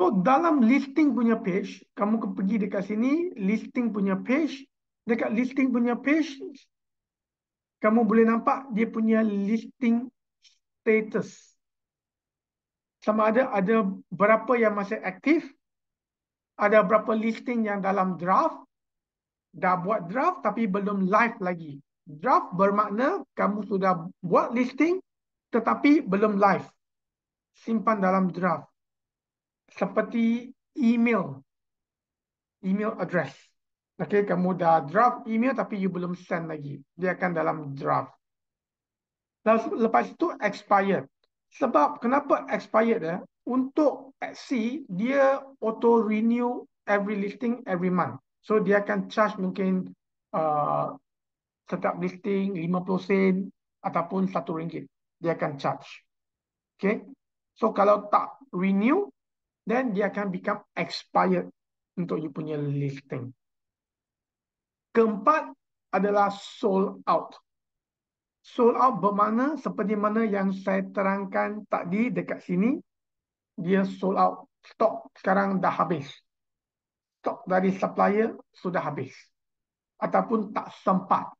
So dalam listing punya page, kamu pergi dekat sini, listing punya page. Dekat listing punya page, kamu boleh nampak dia punya listing status. Sama ada ada berapa yang masih aktif, ada berapa listing yang dalam draft, dah buat draft tapi belum live lagi. Draft bermakna kamu sudah buat listing tetapi belum live. Simpan dalam draft seperti email email address. Okay, kamu dah draft email tapi you belum send lagi. Dia akan dalam draft. Lepas, lepas itu expired. Sebab kenapa expired? Eh? Untuk C, dia auto renew every listing every month. So dia akan charge mungkin uh, setiap listing 50 sen ataupun 1 ringgit. Dia akan charge. Okay. So kalau tak renew, then dia akan become expired untuk you punya listing. Keempat adalah sold out. Sold out bermakna seperti mana yang saya terangkan tadi dekat sini, dia sold out. stok sekarang dah habis. Stok dari supplier sudah habis. Ataupun tak sempat.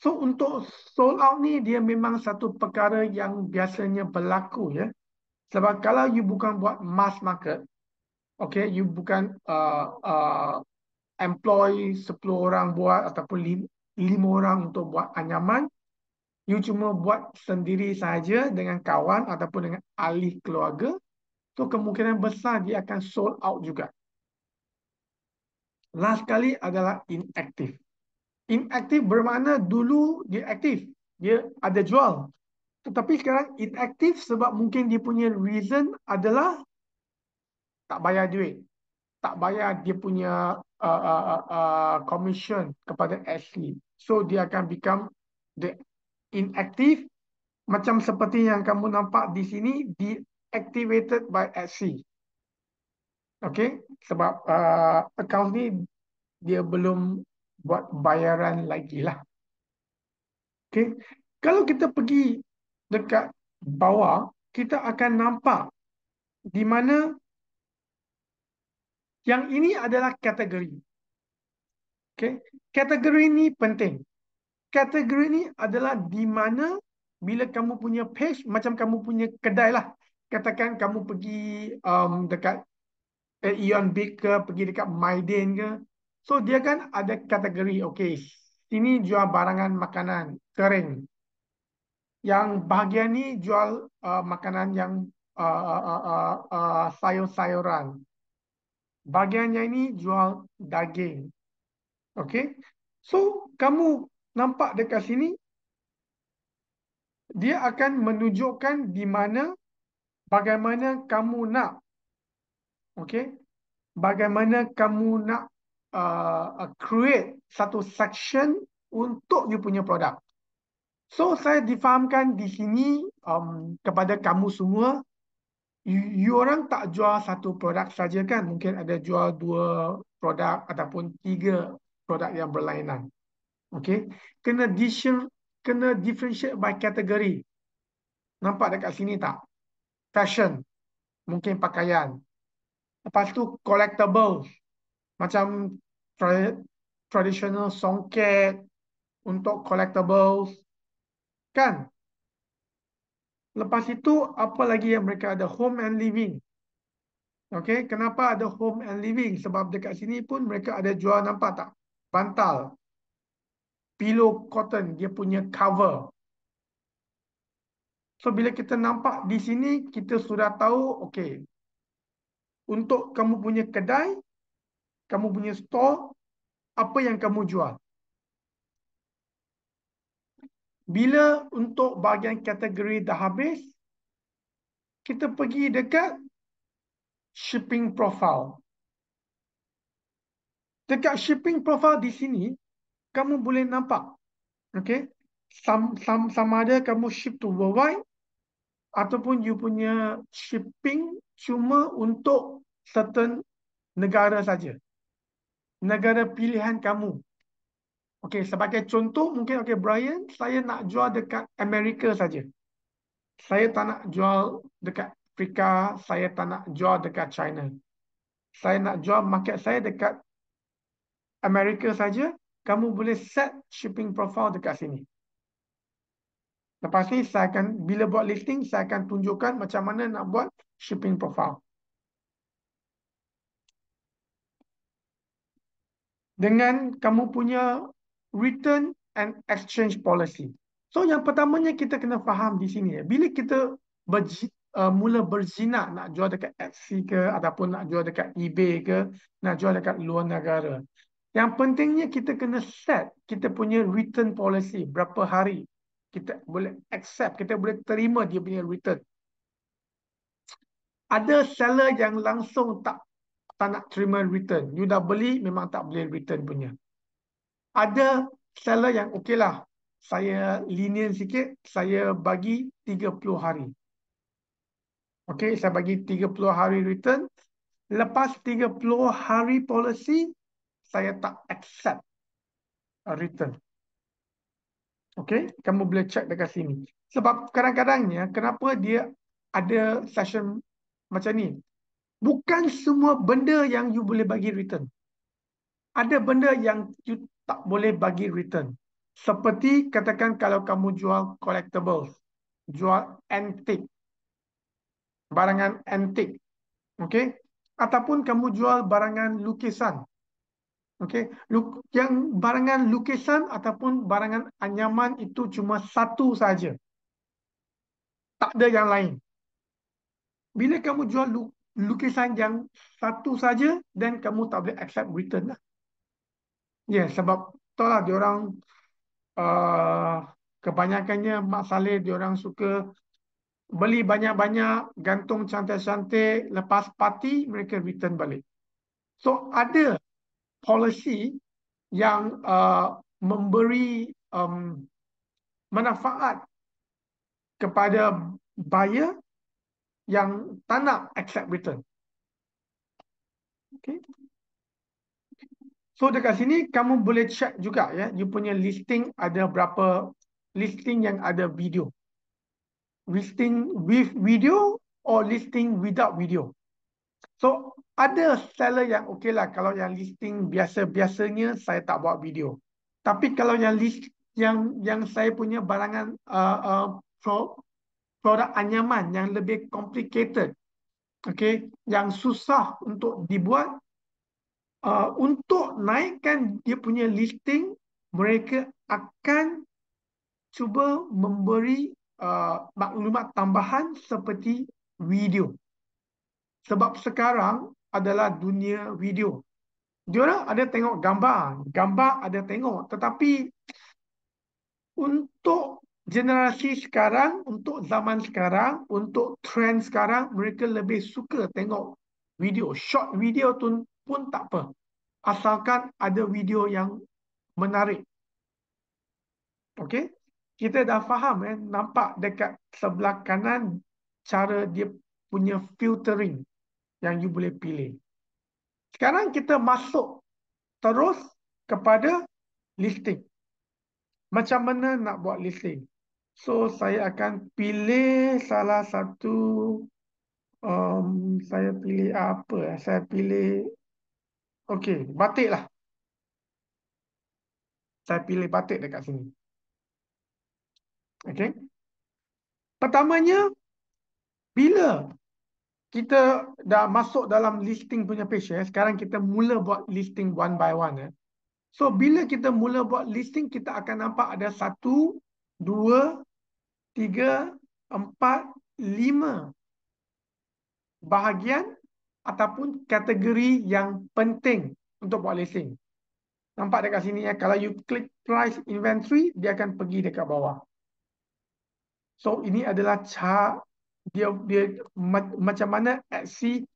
So untuk sold out ni dia memang satu perkara yang biasanya berlaku ya. Yeah. Sebab kalau you bukan buat mass market, okay, you bukan uh, uh, employ 10 orang buat ataupun 5 orang untuk buat anyaman, you cuma buat sendiri saja dengan kawan ataupun dengan ahli keluarga, tu kemungkinan besar dia akan sold out juga. Last kali adalah inactive. Inactive bermakna dulu dia aktif. Dia ada jual tetapi sekarang inactive sebab mungkin dia punya reason adalah tak bayar duit tak bayar dia punya uh, uh, uh, uh, commission kepada Ashley so dia akan become the inactive macam seperti yang kamu nampak di sini deactivated by Ashley okay sebab uh, account ni dia belum buat bayaran lagi lah okay kalau kita pergi dekat bawah kita akan nampak di mana yang ini adalah kategori. Okay. Kategori ni penting. Kategori ni adalah di mana bila kamu punya page, macam kamu punya kedai lah. Katakan kamu pergi um, dekat Eon Big ke, pergi dekat Maiden ke. So dia kan ada kategori. Okay, sini jual barangan makanan kering yang bahagian ni jual uh, makanan yang uh, uh, uh, uh, uh sayur-sayuran. Bahagian yang ini jual daging. Okay. So, kamu nampak dekat sini, dia akan menunjukkan di mana, bagaimana kamu nak. Okay. Bagaimana kamu nak uh, create satu section untuk you punya produk. So saya difahamkan di sini um, kepada kamu semua, you, you orang tak jual satu produk saja kan? Mungkin ada jual dua produk ataupun tiga produk yang berlainan. Okay? Kena, kena differentiate by kategori. Nampak dekat sini tak? Fashion. Mungkin pakaian. Lepas tu collectibles. Macam tra traditional songket untuk collectibles kan? Lepas itu, apa lagi yang mereka ada? Home and living. Okay, kenapa ada home and living? Sebab dekat sini pun mereka ada jual, nampak tak? Bantal. Pillow cotton, dia punya cover. So, bila kita nampak di sini, kita sudah tahu, okay. Untuk kamu punya kedai, kamu punya store, apa yang kamu jual? Bila untuk bahagian kategori dah habis, kita pergi dekat shipping profile. Dekat shipping profile di sini, kamu boleh nampak. Okay? Some, some, sama ada kamu ship to worldwide ataupun you punya shipping cuma untuk certain negara saja. Negara pilihan kamu Okey, sebagai contoh mungkin okey Brian, saya nak jual dekat Amerika saja. Saya tak nak jual dekat Afrika, saya tak nak jual dekat China. Saya nak jual market saya dekat Amerika saja. Kamu boleh set shipping profile dekat sini. Lepas ni saya akan bila buat listing saya akan tunjukkan macam mana nak buat shipping profile. Dengan kamu punya return and exchange policy. So yang pertamanya kita kena faham di sini ya. Bila kita berji, uh, mula berzina nak jual dekat Etsy ke ataupun nak jual dekat eBay ke, nak jual dekat luar negara. Yang pentingnya kita kena set kita punya return policy berapa hari kita boleh accept, kita boleh terima dia punya return. Ada seller yang langsung tak tak nak terima return. You dah beli memang tak boleh return punya ada seller yang okeylah. Saya lenient sikit, saya bagi 30 hari. Okey, saya bagi 30 hari return. Lepas 30 hari policy, saya tak accept return. Okey, kamu boleh check dekat sini. Sebab kadang-kadangnya, kenapa dia ada session macam ni? Bukan semua benda yang you boleh bagi return. Ada benda yang you tak boleh bagi return. Seperti katakan kalau kamu jual collectibles, jual antik, barangan antik, okay? Ataupun kamu jual barangan lukisan, okay? Luk yang barangan lukisan ataupun barangan anyaman itu cuma satu saja, tak ada yang lain. Bila kamu jual lu lukisan yang satu saja, then kamu tak boleh accept return lah. Ya, yeah, sebab tu lah diorang uh, kebanyakannya Mak Saleh diorang suka beli banyak-banyak gantung cantik-cantik lepas parti mereka return balik. So ada policy yang uh, memberi um, manfaat kepada buyer yang tak nak accept return. Okay. So dekat sini kamu boleh check juga ya, you punya listing ada berapa listing yang ada video. Listing with video or listing without video. So ada seller yang okey lah kalau yang listing biasa-biasanya saya tak buat video. Tapi kalau yang list yang yang saya punya barangan uh, uh, pro, produk anyaman yang lebih complicated. Okay, yang susah untuk dibuat Uh, untuk naikkan dia punya listing, mereka akan cuba memberi uh, maklumat tambahan seperti video. Sebab sekarang adalah dunia video. Dia ada tengok gambar, gambar ada tengok. Tetapi untuk generasi sekarang, untuk zaman sekarang, untuk trend sekarang, mereka lebih suka tengok video. Short video tu pun tak apa. Asalkan ada video yang menarik. Okey? Kita dah faham eh nampak dekat sebelah kanan cara dia punya filtering yang you boleh pilih. Sekarang kita masuk terus kepada listing. Macam mana nak buat listing? So saya akan pilih salah satu um, saya pilih apa? Saya pilih Okey, batik lah. Saya pilih batik dekat sini. Okey. Pertamanya, bila kita dah masuk dalam listing punya page, eh, sekarang kita mula buat listing one by one. Eh. So, bila kita mula buat listing, kita akan nampak ada satu, dua, tiga, empat, lima bahagian ataupun kategori yang penting untuk buat listing. Nampak dekat sini ya, kalau you click price inventory, dia akan pergi dekat bawah. So ini adalah cara dia, dia ma macam mana Etsy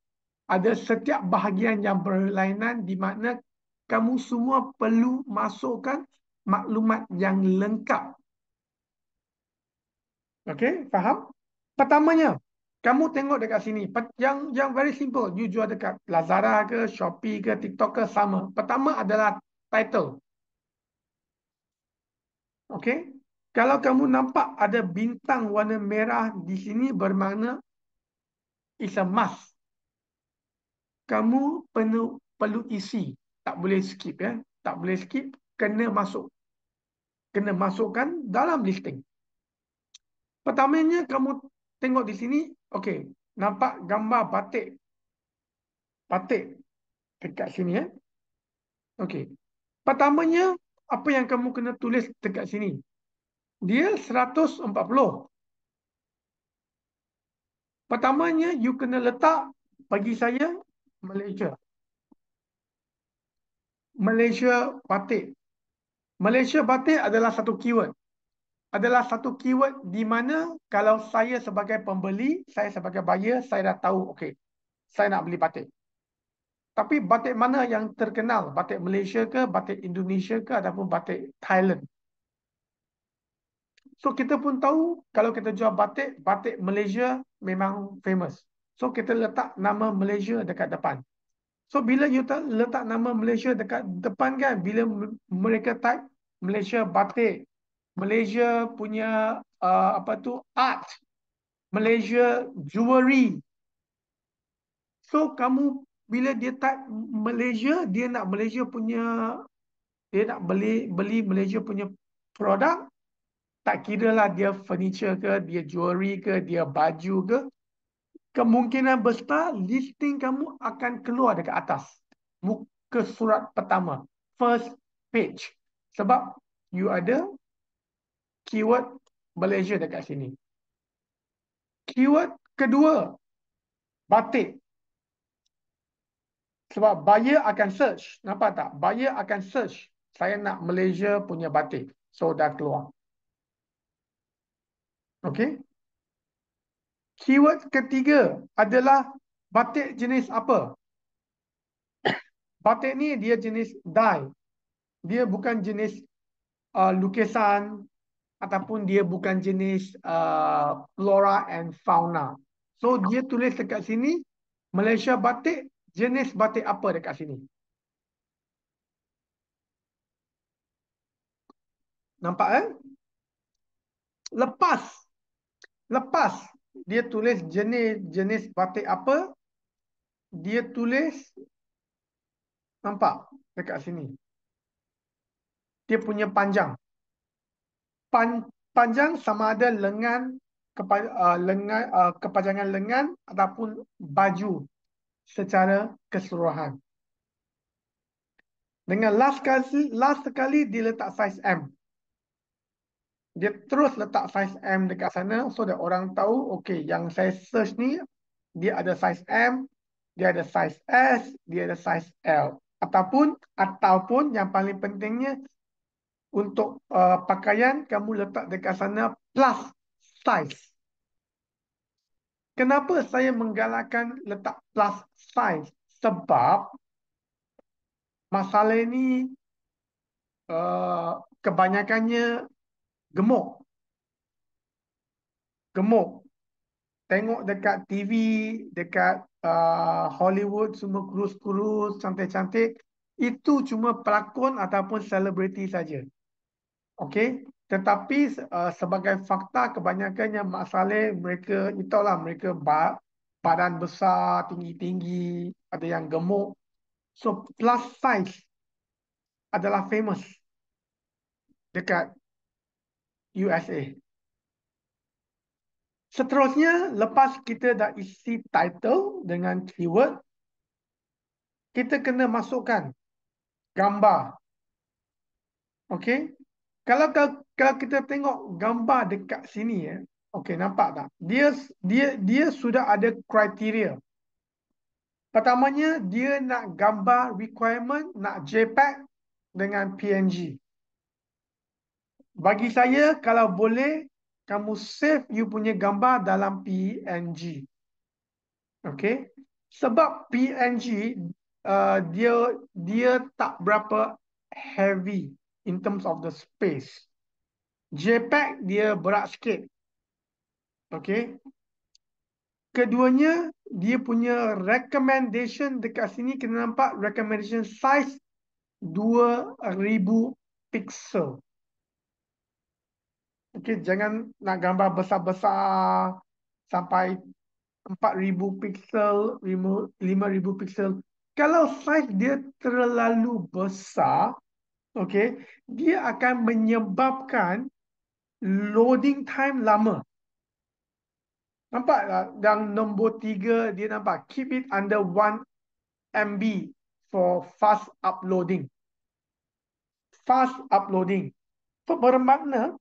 ada setiap bahagian yang berlainan di mana kamu semua perlu masukkan maklumat yang lengkap. Okay, faham? Pertamanya, kamu tengok dekat sini yang yang very simple you jual dekat Lazada ke Shopee ke TikTok ke sama pertama adalah title okay? kalau kamu nampak ada bintang warna merah di sini bermakna it's a must kamu perlu perlu isi tak boleh skip ya tak boleh skip kena masuk kena masukkan dalam listing pertamanya kamu tengok di sini Okey, nampak gambar batik. Batik dekat sini eh. Okey. Pertamanya apa yang kamu kena tulis dekat sini? Dia 140. Pertamanya you kena letak bagi saya Malaysia. Malaysia batik. Malaysia batik adalah satu keyword adalah satu keyword di mana kalau saya sebagai pembeli, saya sebagai buyer, saya dah tahu, okey, saya nak beli batik. Tapi batik mana yang terkenal? Batik Malaysia ke, batik Indonesia ke, ataupun batik Thailand? So kita pun tahu kalau kita jual batik, batik Malaysia memang famous. So kita letak nama Malaysia dekat depan. So bila you letak nama Malaysia dekat depan kan, bila mereka type Malaysia batik, Malaysia punya uh, apa tu art, Malaysia jewelry. So kamu bila dia tak Malaysia, dia nak Malaysia punya dia nak beli beli Malaysia punya produk, tak kira lah dia furniture ke, dia jewelry ke, dia baju ke, kemungkinan besar listing kamu akan keluar dekat atas. Muka surat pertama. First page. Sebab you ada keyword Malaysia dekat sini. Keyword kedua, batik. Sebab buyer akan search. Nampak tak? Buyer akan search. Saya nak Malaysia punya batik. So, dah keluar. Okay. Keyword ketiga adalah batik jenis apa? Batik ni dia jenis dye. Dia bukan jenis uh, lukisan, ataupun dia bukan jenis uh, flora and fauna. So dia tulis dekat sini Malaysia batik jenis batik apa dekat sini. Nampak kan? Eh? Lepas lepas dia tulis jenis jenis batik apa? Dia tulis nampak dekat sini. Dia punya panjang pan, panjang sama ada lengan kepa, uh, lengan uh, kepanjangan lengan ataupun baju secara keseluruhan. Dengan last sekali last sekali diletak saiz M. Dia terus letak saiz M dekat sana so dia orang tahu okey yang saya search ni dia ada saiz M, dia ada saiz S, dia ada saiz L ataupun ataupun yang paling pentingnya untuk uh, pakaian kamu letak dekat sana plus size. Kenapa saya menggalakkan letak plus size? Sebab masalah ini uh, kebanyakannya gemuk. Gemuk. Tengok dekat TV, dekat uh, Hollywood semua kurus-kurus, cantik-cantik. Itu cuma pelakon ataupun selebriti saja. Okey, tetapi uh, sebagai fakta kebanyakannya mak saleh mereka itulah mereka badan besar, tinggi-tinggi, ada yang gemuk. So plus size adalah famous dekat USA. Seterusnya, lepas kita dah isi title dengan keyword, kita kena masukkan gambar. Okey, kalau kalau kita tengok gambar dekat sini ya. Okey, nampak tak? Dia dia dia sudah ada kriteria. Pertamanya dia nak gambar requirement nak JPEG dengan PNG. Bagi saya kalau boleh kamu save you punya gambar dalam PNG. Okey. Sebab PNG uh, dia dia tak berapa heavy in terms of the space. JPEG dia berat sikit. Okay. Keduanya, dia punya recommendation dekat sini kena nampak recommendation size 2000 pixel. Okay, jangan nak gambar besar-besar sampai 4000 pixel, 5000 pixel. Kalau size dia terlalu besar, okay, dia akan menyebabkan loading time lama. Nampak tak? Dan nombor tiga, dia nampak. Keep it under 1 MB for fast uploading. Fast uploading. So, bermakna,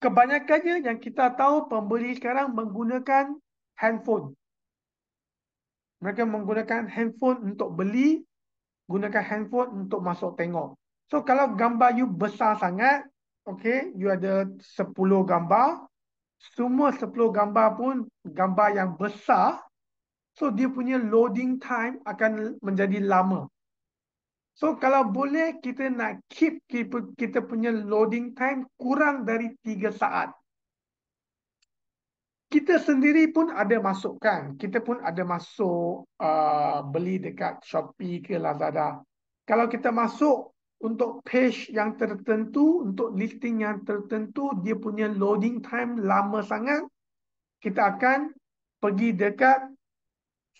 kebanyakannya yang kita tahu pembeli sekarang menggunakan handphone. Mereka menggunakan handphone untuk beli gunakan handphone untuk masuk tengok. So kalau gambar you besar sangat, okay, you ada 10 gambar, semua 10 gambar pun gambar yang besar, so dia punya loading time akan menjadi lama. So kalau boleh kita nak keep kita punya loading time kurang dari 3 saat kita sendiri pun ada masukkan. Kita pun ada masuk uh, beli dekat Shopee ke Lazada. Kalau kita masuk untuk page yang tertentu, untuk listing yang tertentu, dia punya loading time lama sangat, kita akan pergi dekat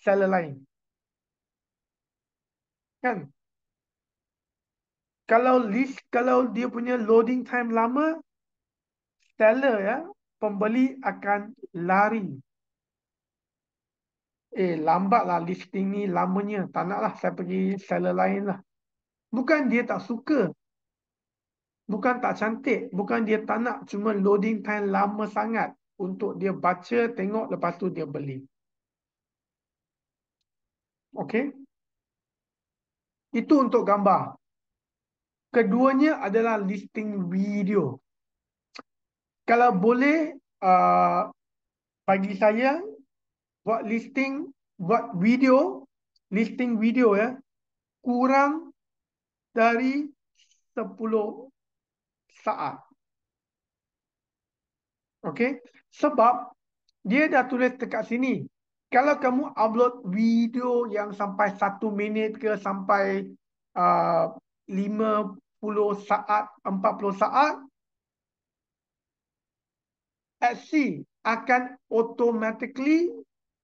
seller lain. Kan? Kalau list kalau dia punya loading time lama, seller ya, pembeli akan lari. Eh, lambatlah listing ni lamanya. Tak naklah saya pergi seller lain lah. Bukan dia tak suka. Bukan tak cantik. Bukan dia tak nak. Cuma loading time lama sangat. Untuk dia baca, tengok. Lepas tu dia beli. Okay. Itu untuk gambar. Keduanya adalah listing video kalau boleh uh, bagi saya buat listing buat video listing video ya kurang dari 10 saat. Okey, sebab dia dah tulis dekat sini. Kalau kamu upload video yang sampai 1 minit ke sampai uh, 50 saat, 40 saat, aksi akan automatically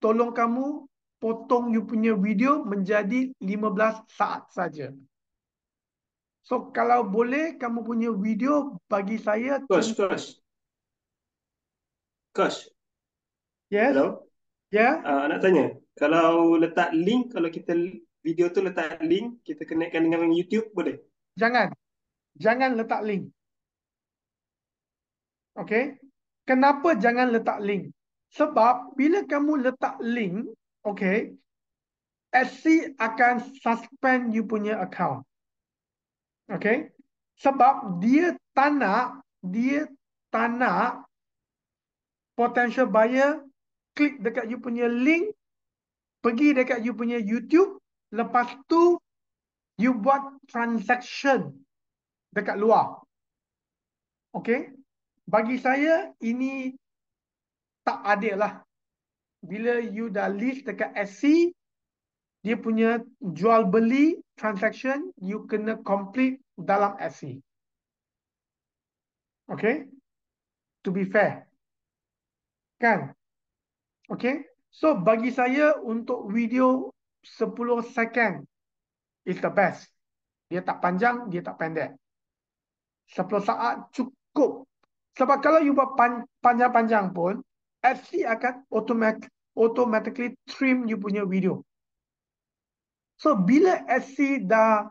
tolong kamu potong you punya video menjadi 15 saat saja. So kalau boleh kamu punya video bagi saya Kush, Kush. Kush. Yes. Hello. Yeah. Ya? Uh, nak tanya, kalau letak link kalau kita video tu letak link, kita connectkan dengan YouTube boleh? Jangan. Jangan letak link. Okay kenapa jangan letak link? Sebab bila kamu letak link, okay, SC akan suspend you punya account. Okay? Sebab dia tak nak, dia tak nak potential buyer klik dekat you punya link, pergi dekat you punya YouTube, lepas tu you buat transaction dekat luar. Okay? bagi saya ini tak adil lah. Bila you dah list dekat SC, dia punya jual beli transaction you kena complete dalam SC. Okay? To be fair. Kan? Okay? So bagi saya untuk video 10 second is the best. Dia tak panjang, dia tak pendek. 10 saat cukup sebab kalau you buat panjang-panjang pun, FC akan automatic, automatically trim you punya video. So bila FC dah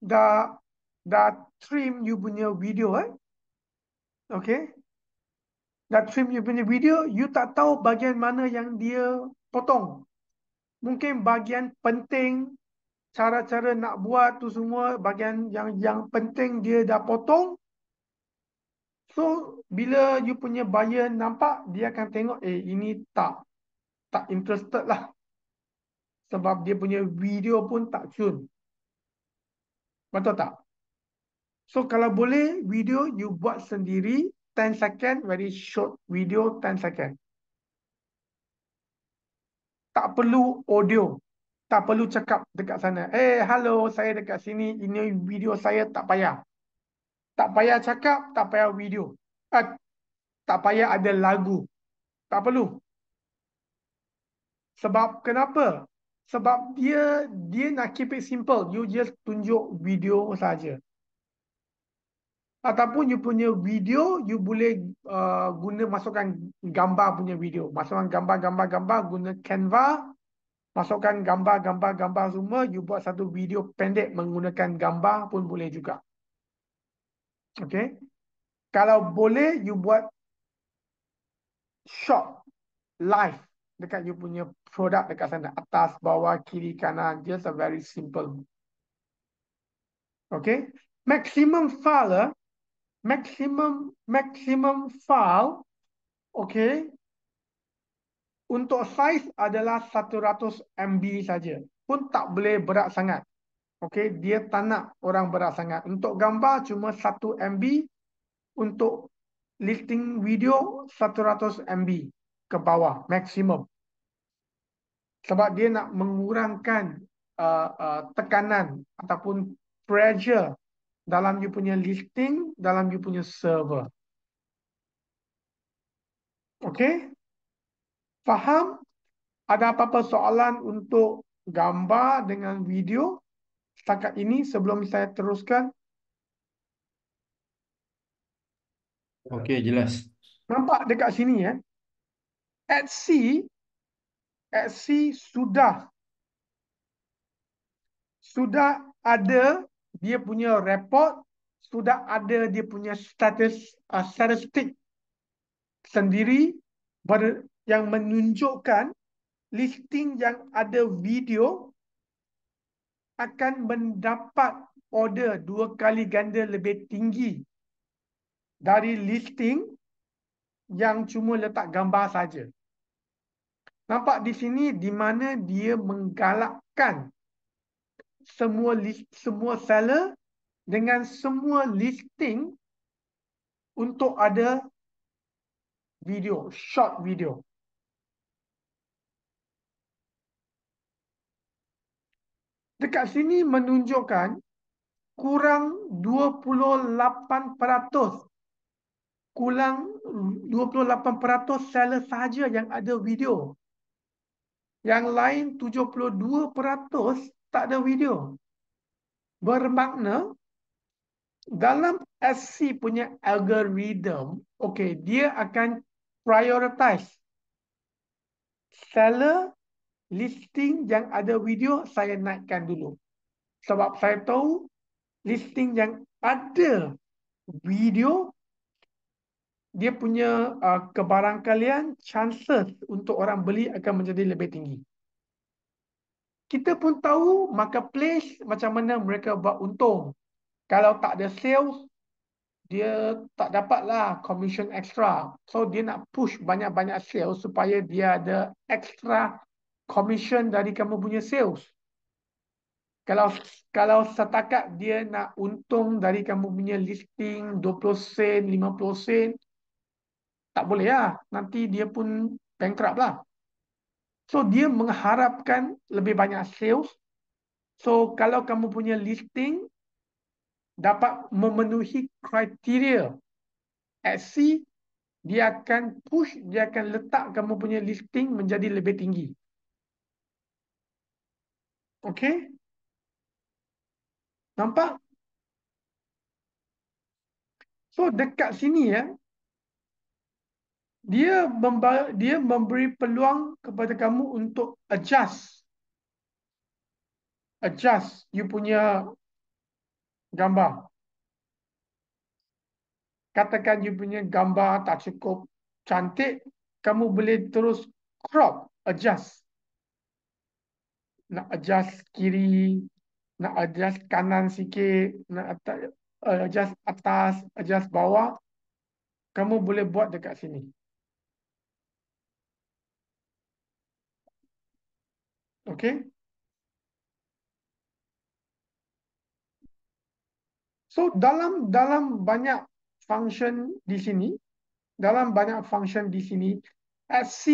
dah dah trim you punya video eh. Okay. Dah trim you punya video, you tak tahu bagian mana yang dia potong. Mungkin bagian penting cara-cara nak buat tu semua bagian yang yang penting dia dah potong So bila you punya buyer nampak dia akan tengok eh ini tak tak interested lah. Sebab dia punya video pun tak cun, Betul tak? So kalau boleh video you buat sendiri 10 second very short video 10 second. Tak perlu audio. Tak perlu cakap dekat sana. Eh hello saya dekat sini ini video saya tak payah tak payah cakap, tak payah video. Uh, tak payah ada lagu. Tak perlu. Sebab kenapa? Sebab dia dia nak keep it simple. You just tunjuk video saja. Ataupun you punya video, you boleh uh, guna masukkan gambar punya video. Masukkan gambar-gambar-gambar, guna Canva. Masukkan gambar-gambar-gambar semua, you buat satu video pendek menggunakan gambar pun boleh juga. Okay. Kalau boleh, you buat shop live dekat you punya produk dekat sana. Atas, bawah, kiri, kanan. Just a very simple. Okay. Maximum file. Eh? Maximum, maximum file. Okay. Untuk size adalah 100 MB saja. Pun tak boleh berat sangat. Okey, dia tak nak orang berat sangat. Untuk gambar cuma 1 MB. Untuk listing video 100 MB ke bawah maksimum. Sebab dia nak mengurangkan uh, uh, tekanan ataupun pressure dalam dia punya listing, dalam dia punya server. Okey? Faham? Ada apa-apa soalan untuk gambar dengan video? setakat ini sebelum saya teruskan. Okey, jelas. Nampak dekat sini ya. At sea, at sea sudah sudah ada dia punya report, sudah ada dia punya status uh, statistik sendiri ber, yang menunjukkan listing yang ada video akan mendapat order dua kali ganda lebih tinggi dari listing yang cuma letak gambar saja. Nampak di sini di mana dia menggalakkan semua list, semua seller dengan semua listing untuk ada video, short video. dekat sini menunjukkan kurang 28% kurang 28% seller sahaja yang ada video. Yang lain 72% tak ada video. Bermakna dalam SC punya algorithm, okay, dia akan prioritize seller listing yang ada video saya naikkan dulu. Sebab saya tahu listing yang ada video dia punya uh, kebarangkalian chances untuk orang beli akan menjadi lebih tinggi. Kita pun tahu marketplace macam mana mereka buat untung. Kalau tak ada sales, dia tak dapatlah commission extra. So dia nak push banyak-banyak sales supaya dia ada extra commission dari kamu punya sales. Kalau kalau setakat dia nak untung dari kamu punya listing 20 sen, 50 sen, tak boleh lah. Nanti dia pun bankrupt lah. So dia mengharapkan lebih banyak sales. So kalau kamu punya listing dapat memenuhi kriteria XC, dia akan push, dia akan letak kamu punya listing menjadi lebih tinggi. Okay, Nampak? So dekat sini ya. Dia dia memberi peluang kepada kamu untuk adjust. Adjust you punya gambar. Katakan you punya gambar tak cukup cantik, kamu boleh terus crop, adjust nak adjust kiri, nak adjust kanan sikit, nak eh, adjust atas, adjust bawah, kamu boleh buat dekat sini. Okay. So dalam dalam banyak function di sini, dalam banyak function di sini, FC,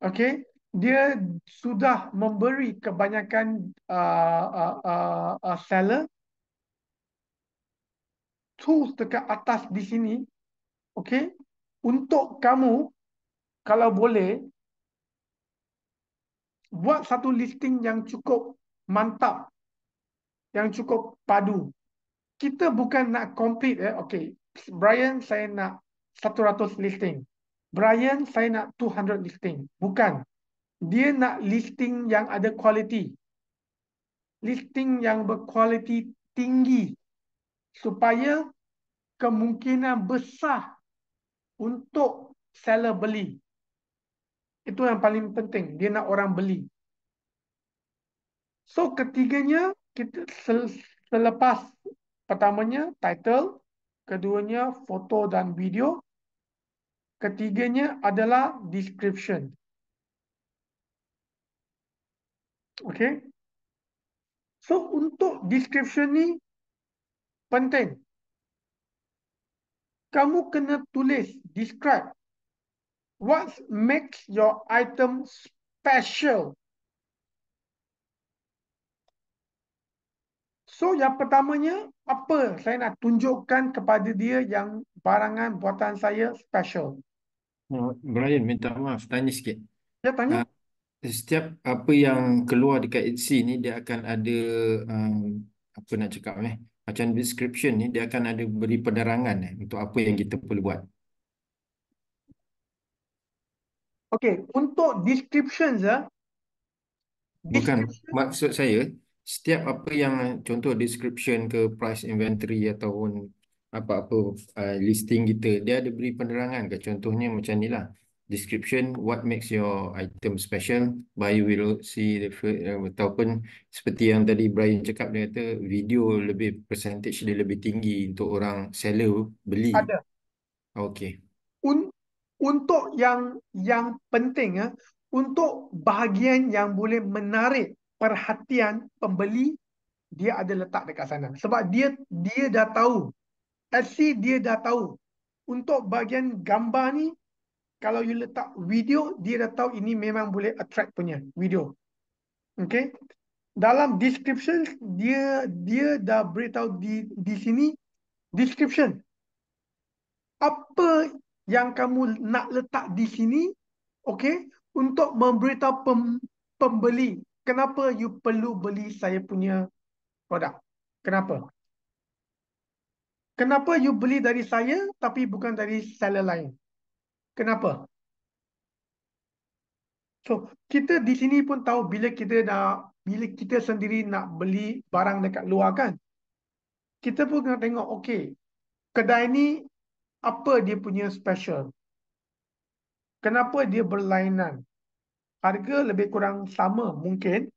okay, dia sudah memberi kebanyakan uh, uh, uh, uh, seller tools dekat atas di sini okay? untuk kamu kalau boleh buat satu listing yang cukup mantap yang cukup padu kita bukan nak compete, eh? okay. Brian saya nak 100 listing Brian saya nak 200 listing bukan dia nak listing yang ada kualiti, Listing yang berkualiti tinggi supaya kemungkinan besar untuk seller beli. Itu yang paling penting. Dia nak orang beli. So ketiganya, kita selepas pertamanya title, keduanya foto dan video, ketiganya adalah description. Okay. So untuk description ni penting. Kamu kena tulis, describe what makes your item special. So yang pertamanya, apa saya nak tunjukkan kepada dia yang barangan buatan saya special. Oh, Brian, minta maaf. Tanya sikit. Ya, tanya. Uh, setiap apa yang keluar dekat Etsy ni dia akan ada um, apa nak cakap eh? macam description ni dia akan ada beri penerangan eh, untuk apa yang kita perlu buat. Okay, untuk descriptions ya. Description. Bukan maksud saya setiap apa yang contoh description ke price inventory ataupun apa-apa uh, listing kita dia ada beri penerangan ke contohnya macam nilah description what makes your item special By will see the uh, ataupun seperti yang tadi Brian cakap dia kata video lebih percentage dia lebih tinggi untuk orang seller beli ada okey Un untuk yang yang penting eh, untuk bahagian yang boleh menarik perhatian pembeli dia ada letak dekat sana sebab dia dia dah tahu SC dia dah tahu untuk bahagian gambar ni kalau you letak video, dia dah tahu ini memang boleh attract punya video. Okay. Dalam description, dia dia dah beritahu di, di sini, description. Apa yang kamu nak letak di sini, okay, untuk memberitahu pem, pembeli, kenapa you perlu beli saya punya produk. Kenapa? Kenapa you beli dari saya tapi bukan dari seller lain? Kenapa? So, kita di sini pun tahu bila kita dah bila kita sendiri nak beli barang dekat luar kan. Kita pun kena tengok, okay, kedai ni apa dia punya special. Kenapa dia berlainan? Harga lebih kurang sama mungkin.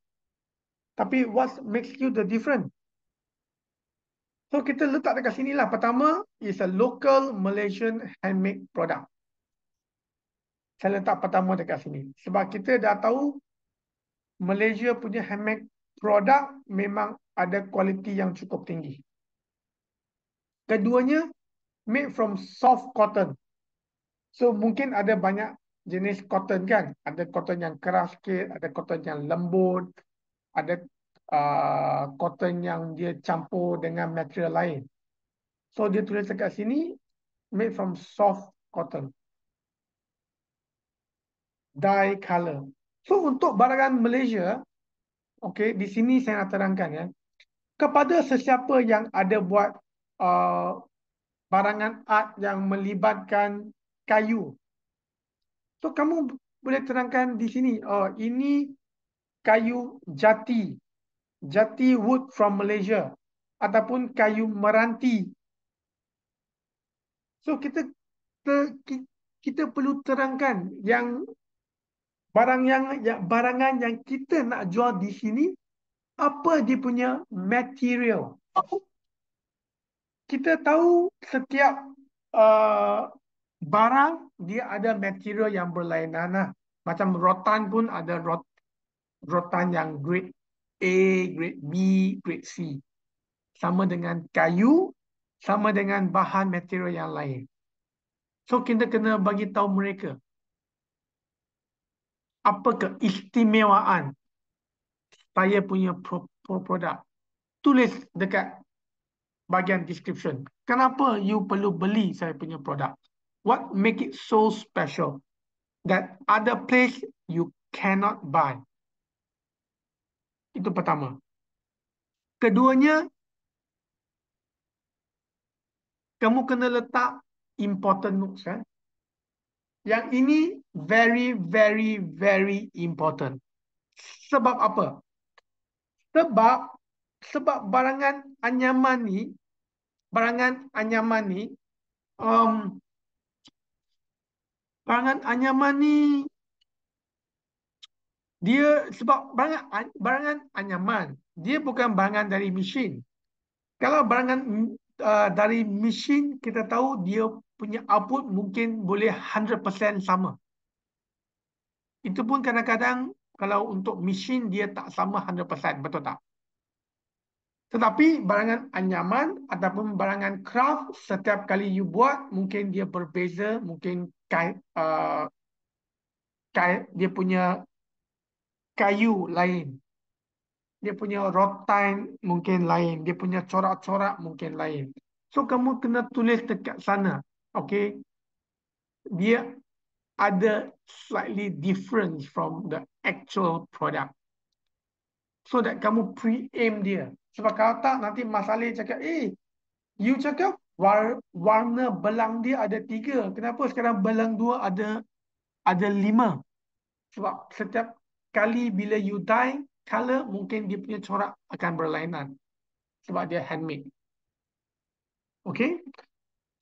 Tapi what makes you the different? So kita letak dekat sini lah. Pertama, is a local Malaysian handmade product saya letak pertama dekat sini. Sebab kita dah tahu Malaysia punya handmade produk memang ada kualiti yang cukup tinggi. Keduanya, made from soft cotton. So mungkin ada banyak jenis cotton kan. Ada cotton yang keras sikit, ada cotton yang lembut, ada uh, cotton yang dia campur dengan material lain. So dia tulis dekat sini, made from soft cotton dye color. So untuk barangan Malaysia, okay, di sini saya nak terangkan ya. Kepada sesiapa yang ada buat uh, barangan art yang melibatkan kayu. So kamu boleh terangkan di sini, oh uh, ini kayu jati. Jati wood from Malaysia ataupun kayu meranti. So kita ter, kita perlu terangkan yang barang yang, yang barangan yang kita nak jual di sini apa dia punya material kita tahu setiap uh, barang dia ada material yang berlainan lah. macam rotan pun ada rot rotan yang grade A grade B grade C sama dengan kayu sama dengan bahan material yang lain so kita kena bagi tahu mereka apa keistimewaan saya punya produk. Tulis dekat bagian description. Kenapa you perlu beli saya punya produk? What make it so special that other place you cannot buy? Itu pertama. Keduanya, kamu kena letak important notes. Eh? Yang ini very, very, very important. Sebab apa? Sebab sebab barangan anyaman ni, barangan anyaman ni, um, barangan anyaman ni, dia sebab barangan barangan anyaman dia bukan barangan dari mesin. Kalau barangan uh, dari mesin kita tahu dia punya output mungkin boleh 100% sama. Itu pun kadang-kadang kalau untuk mesin dia tak sama 100%, betul tak? Tetapi barangan anyaman ataupun barangan craft setiap kali you buat mungkin dia berbeza, mungkin kain, uh, kain, dia punya kayu lain. Dia punya rotan mungkin lain, dia punya corak-corak mungkin lain. So kamu kena tulis dekat sana okay, dia ada slightly different from the actual product. So that kamu pre-aim dia. Sebab kalau tak, nanti masalah cakap, eh, you cakap war warna belang dia ada tiga. Kenapa sekarang belang dua ada ada lima? Sebab setiap kali bila you dye, color mungkin dia punya corak akan berlainan. Sebab dia handmade. Okay?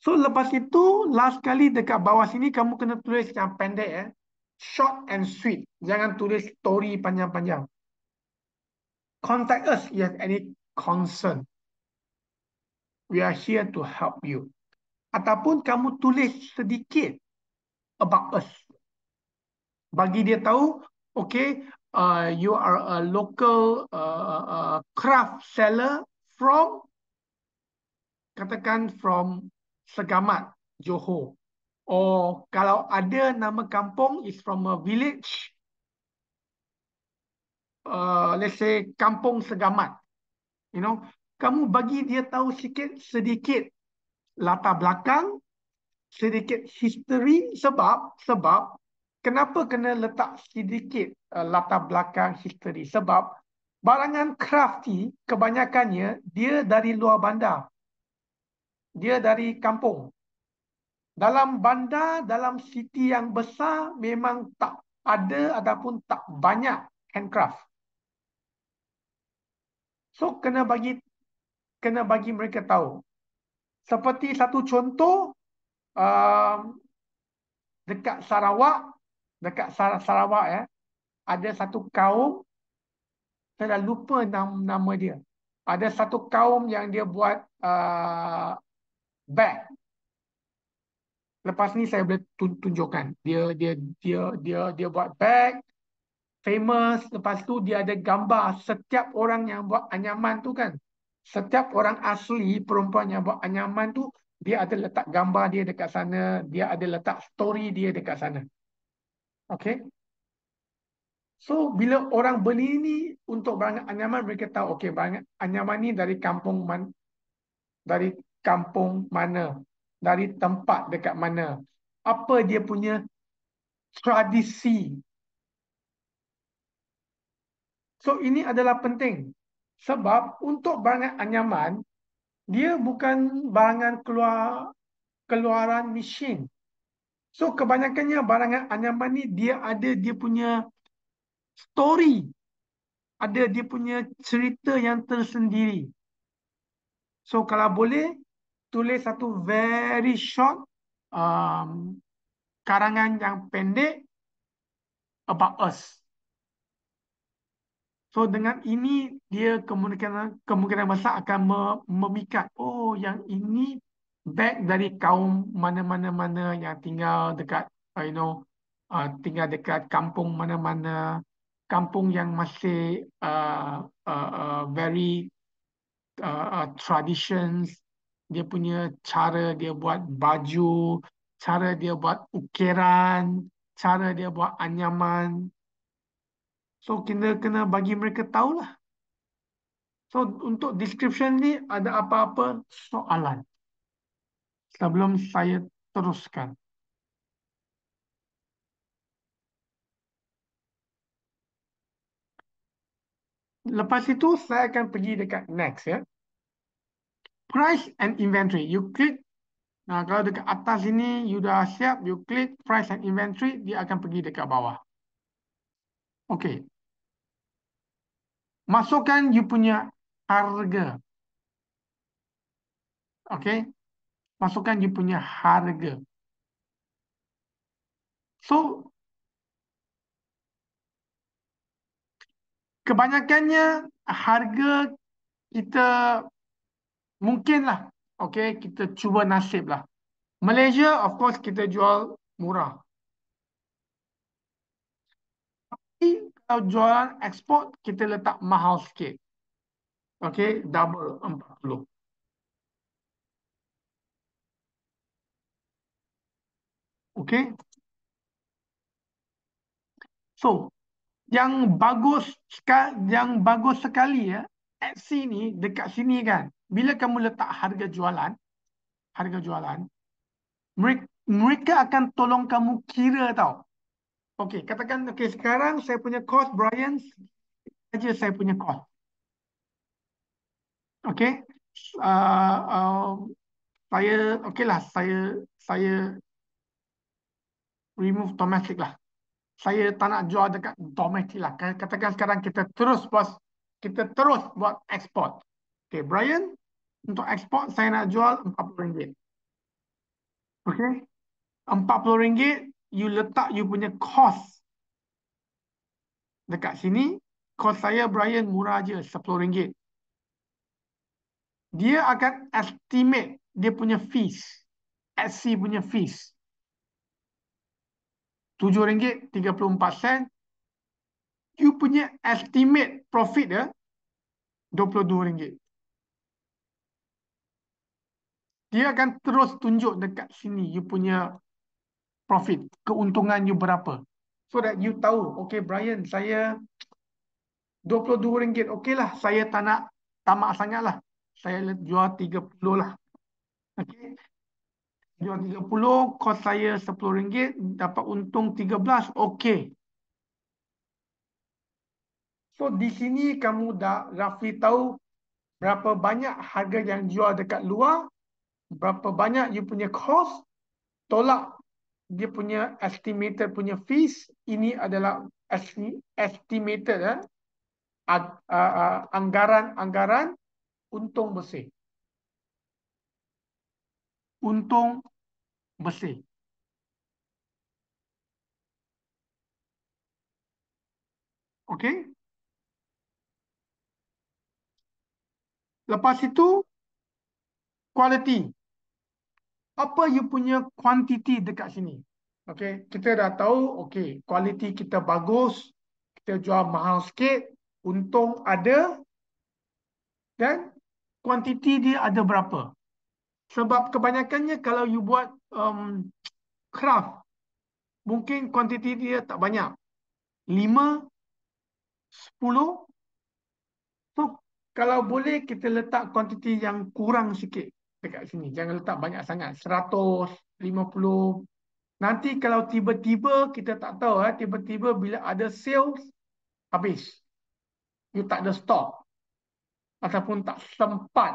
So lepas itu, last kali dekat bawah sini, kamu kena tulis yang pendek. Eh? Short and sweet. Jangan tulis story panjang-panjang. Contact us if you have any concern. We are here to help you. Ataupun kamu tulis sedikit about us. Bagi dia tahu, okay, uh, you are a local uh, uh, uh craft seller from katakan from Segamat, Johor. Or kalau ada nama kampung is from a village. Uh, let's say Kampung Segamat. You know, kamu bagi dia tahu sikit sedikit latar belakang, sedikit history sebab sebab kenapa kena letak sedikit uh, latar belakang history sebab barangan crafty kebanyakannya dia dari luar bandar dia dari kampung. Dalam bandar, dalam city yang besar memang tak ada ataupun tak banyak handcraft. So kena bagi kena bagi mereka tahu. Seperti satu contoh um, dekat Sarawak, dekat Sarawak ya, ada satu kaum saya dah lupa nama, nama dia. Ada satu kaum yang dia buat uh, back. Lepas ni saya boleh tunjukkan. Dia dia dia dia dia buat bag, famous. Lepas tu dia ada gambar setiap orang yang buat anyaman tu kan. Setiap orang asli perempuan yang buat anyaman tu dia ada letak gambar dia dekat sana, dia ada letak story dia dekat sana. Okay. So bila orang beli ni untuk barang anyaman mereka tahu okay barang anyaman ni dari kampung man dari kampung mana, dari tempat dekat mana, apa dia punya tradisi. So ini adalah penting sebab untuk barangan anyaman dia bukan barangan keluar keluaran mesin. So kebanyakannya barangan anyaman ni dia ada dia punya story. Ada dia punya cerita yang tersendiri. So kalau boleh tulis satu very short um, karangan yang pendek about us. So dengan ini dia kemungkinan kemungkinan besar akan memikat. Oh yang ini back dari kaum mana-mana mana yang tinggal dekat uh, you know uh, tinggal dekat kampung mana-mana kampung yang masih uh, uh, uh, very uh, uh, traditions dia punya cara dia buat baju, cara dia buat ukiran, cara dia buat anyaman. So kita kena bagi mereka tahu lah. So untuk description ni ada apa-apa soalan. Sebelum saya teruskan. Lepas itu saya akan pergi dekat next ya price and inventory. You click. Nah, kalau dekat atas sini you dah siap. You click price and inventory. Dia akan pergi dekat bawah. Okay. Masukkan you punya harga. Okay. Masukkan you punya harga. So, kebanyakannya harga kita mungkinlah okay kita cuba nasiblah Malaysia of course kita jual murah tapi kalau jualan ekspor kita letak mahal sikit okay double 40 Okay. So, yang bagus sekali, yang bagus sekali ya, at sini, dekat sini kan, bila kamu letak harga jualan, harga jualan, mereka akan tolong kamu kira tau. Okey, katakan okey sekarang saya punya cost Brian saja saya punya cost. Okey. Uh, uh, saya okeylah saya saya remove domestic lah. Saya tak nak jual dekat domestic lah. Katakan sekarang kita terus bos kita terus buat export. Okay, Brian, untuk ekspor saya nak jual RM40. Okay. RM40, you letak you punya cost. Dekat sini, cost saya Brian murah je RM10. Dia akan estimate dia punya fees. SC punya fees. RM7.34. You punya estimate profit dia RM22. dia akan terus tunjuk dekat sini you punya profit, keuntungan you berapa. So that you tahu, okay Brian, saya RM22, okay lah, saya tak nak tamak sangat lah. Saya jual RM30 lah. Okay. Jual RM30, kos saya RM10, dapat untung RM13, okay. So di sini kamu dah roughly tahu berapa banyak harga yang jual dekat luar berapa banyak you punya cost tolak dia punya estimated punya fees ini adalah estimated eh, anggaran-anggaran untung bersih untung bersih okey lepas itu quality. Apa you punya quantity dekat sini? Okay, kita dah tahu, okay, quality kita bagus, kita jual mahal sikit, untung ada, dan quantity dia ada berapa? Sebab kebanyakannya kalau you buat um, craft, mungkin quantity dia tak banyak. 5, 10. So, kalau boleh kita letak quantity yang kurang sikit dekat sini. Jangan letak banyak sangat. 150. Nanti kalau tiba-tiba kita tak tahu. Eh, tiba-tiba bila ada sales. Habis. You tak ada stock. Ataupun tak sempat.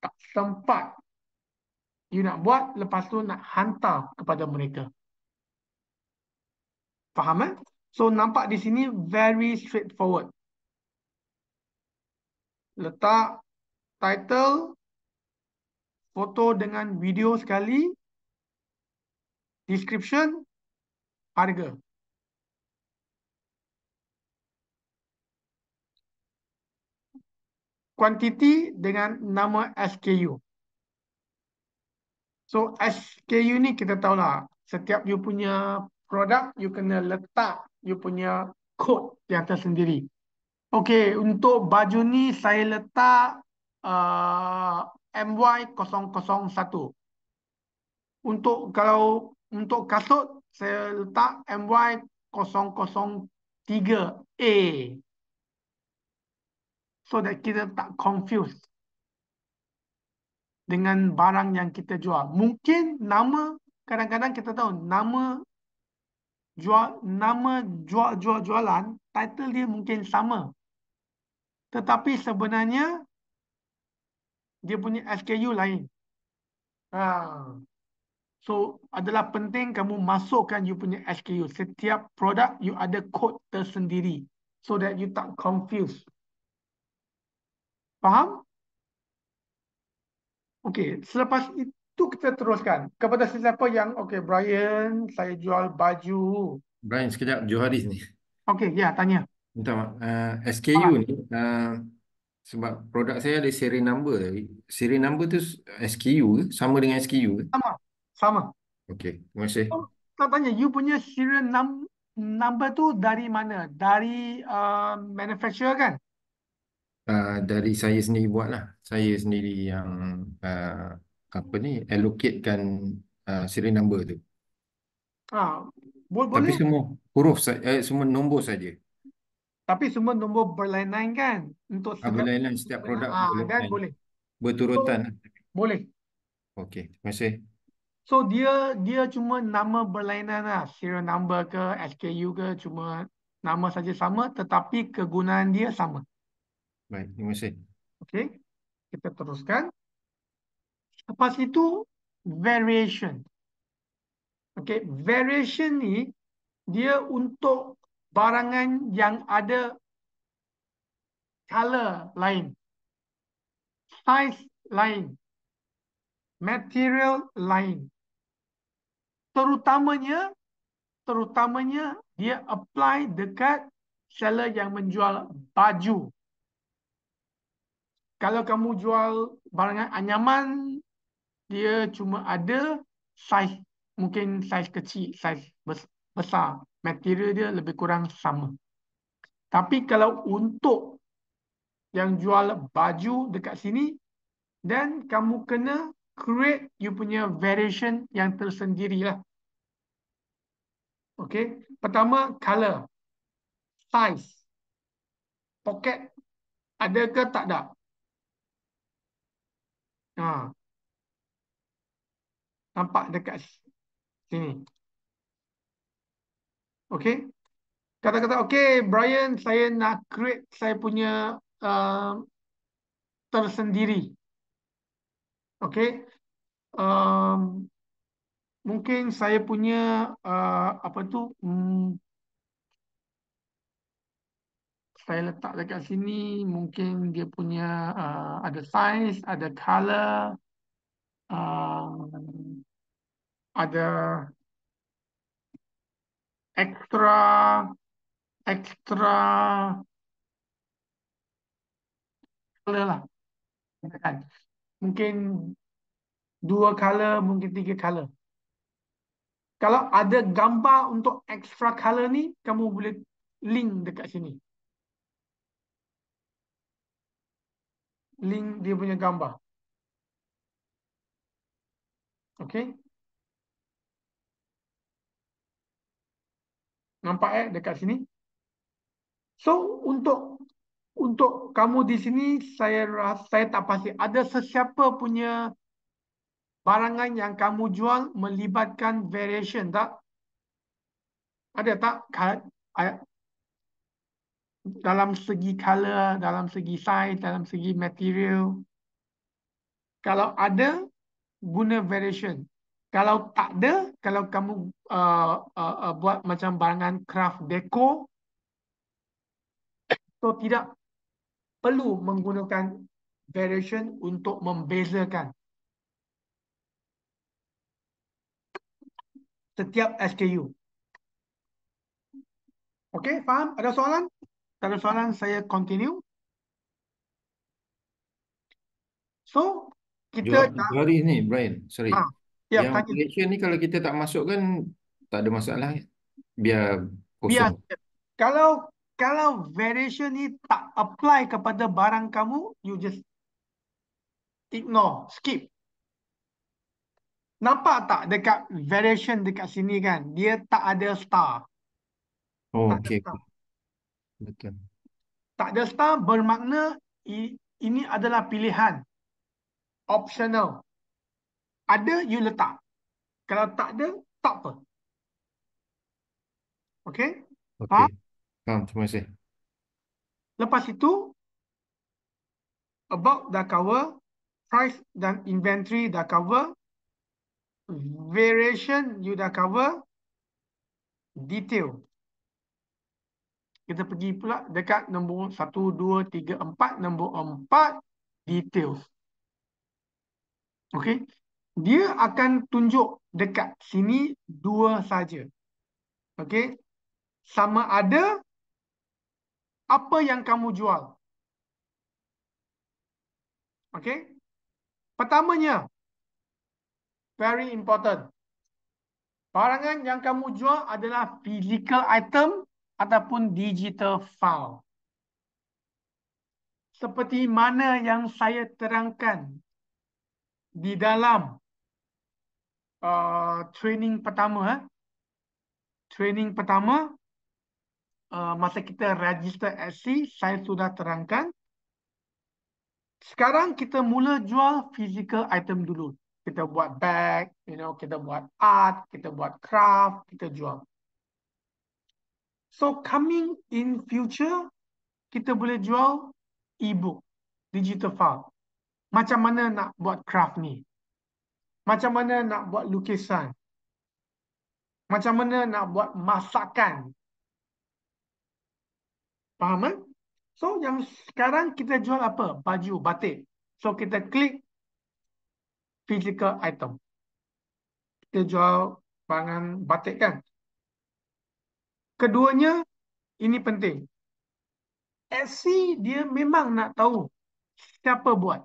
Tak sempat. You nak buat. Lepas tu nak hantar kepada mereka. Faham kan? Eh? So nampak di sini very straightforward. Letak title foto dengan video sekali, description, harga. Quantity dengan nama SKU. So SKU ni kita tahulah, setiap you punya produk, you kena letak you punya code di atas sendiri. Okay, untuk baju ni saya letak uh, MY001. Untuk kalau untuk kasut saya letak MY003A. So that kita tak confuse dengan barang yang kita jual. Mungkin nama kadang-kadang kita tahu nama jual nama jual-jual jualan title dia mungkin sama. Tetapi sebenarnya dia punya SKU lain. Ha. So adalah penting kamu masukkan you punya SKU. Setiap produk you ada code tersendiri so that you tak confuse. Faham? Okay, selepas itu kita teruskan. Kepada sesiapa yang, okay Brian, saya jual baju. Brian, sekejap Johari ni. Okay, ya yeah, tanya. Entah, Uh, ah, SKU Faham. ni, uh, sebab produk saya ada seri number tadi. Serial number tu SKU ke? Sama dengan SKU ke? Sama. Sama. Okey. Terima kasih. Tak tanya, you punya serial num- number tu dari mana? Dari uh, manufacturer kan? Uh, dari saya sendiri buat lah. Saya sendiri yang uh, apa ni, allocate kan uh, serial number tu. Ah, boleh, Tapi boleh. semua huruf, eh, semua nombor saja. Tapi semua nombor berlainan kan? Untuk ah, setiap berlainan setiap produk. Ah, kan boleh. Berturutan. So, boleh. Okey, terima kasih. So dia dia cuma nama berlainan lah. Serial number ke SKU ke cuma nama saja sama tetapi kegunaan dia sama. Baik, terima kasih. Okey. Kita teruskan. Lepas itu variation. Okey, variation ni dia untuk barangan yang ada color lain, size lain, material lain. Terutamanya, terutamanya dia apply dekat seller yang menjual baju. Kalau kamu jual barangan anyaman, dia cuma ada size, mungkin size kecil, size besar material dia lebih kurang sama. Tapi kalau untuk yang jual baju dekat sini, then kamu kena create you punya variation yang tersendiri lah. Okay. Pertama, color. Size. Pocket. Ada ke tak ada? Ha. Nampak dekat sini. Okay. Kata-kata, okay, Brian, saya nak create saya punya uh, tersendiri. Okay. Um, mungkin saya punya uh, apa tu? Hmm, saya letak dekat sini. Mungkin dia punya uh, ada size, ada color, uh, ada extra extra color lah mungkin dua color mungkin tiga color kalau ada gambar untuk extra color ni kamu boleh link dekat sini link dia punya gambar okey Nampak eh dekat sini. So untuk untuk kamu di sini saya rasa saya tak pasti ada sesiapa punya barangan yang kamu jual melibatkan variation tak? Ada tak dalam segi color, dalam segi size, dalam segi material? Kalau ada guna variation. Kalau tak ada, kalau kamu uh, uh, uh, buat macam barangan craft deco, so tidak perlu menggunakan variation untuk membezakan setiap SKU. Okay, faham? Ada soalan? Tak ada soalan, saya continue. So, kita... Dari ni, Brian. Sorry. Ha. Ya, yang panggil. Malaysia ni kalau kita tak masukkan tak ada masalah. Biar kosong. Biar. Kalau kalau variation ni tak apply kepada barang kamu, you just ignore, skip. Nampak tak dekat variation dekat sini kan? Dia tak ada star. Oh, tak okay. Star. Betul. Tak ada star bermakna ini adalah pilihan. Optional ada you letak kalau tak ada tak apa Okay. okay. faham faham terima kasih lepas itu about dah cover price dan inventory dah cover variation you dah cover detail kita pergi pula dekat nombor 1 2 3 4 nombor 4 details Okay dia akan tunjuk dekat sini dua saja. Okey. Sama ada apa yang kamu jual. Okey. Pertamanya very important. Barangan yang kamu jual adalah physical item ataupun digital file. Seperti mana yang saya terangkan di dalam uh, training pertama eh. training pertama uh, masa kita register SC saya sudah terangkan sekarang kita mula jual physical item dulu kita buat bag you know kita buat art kita buat craft kita jual so coming in future kita boleh jual e-book digital file macam mana nak buat craft ni macam mana nak buat lukisan? Macam mana nak buat masakan? Faham kan? So yang sekarang kita jual apa? Baju, batik. So kita klik physical item. Kita jual barangan batik kan? Keduanya, ini penting. Etsy dia memang nak tahu siapa buat.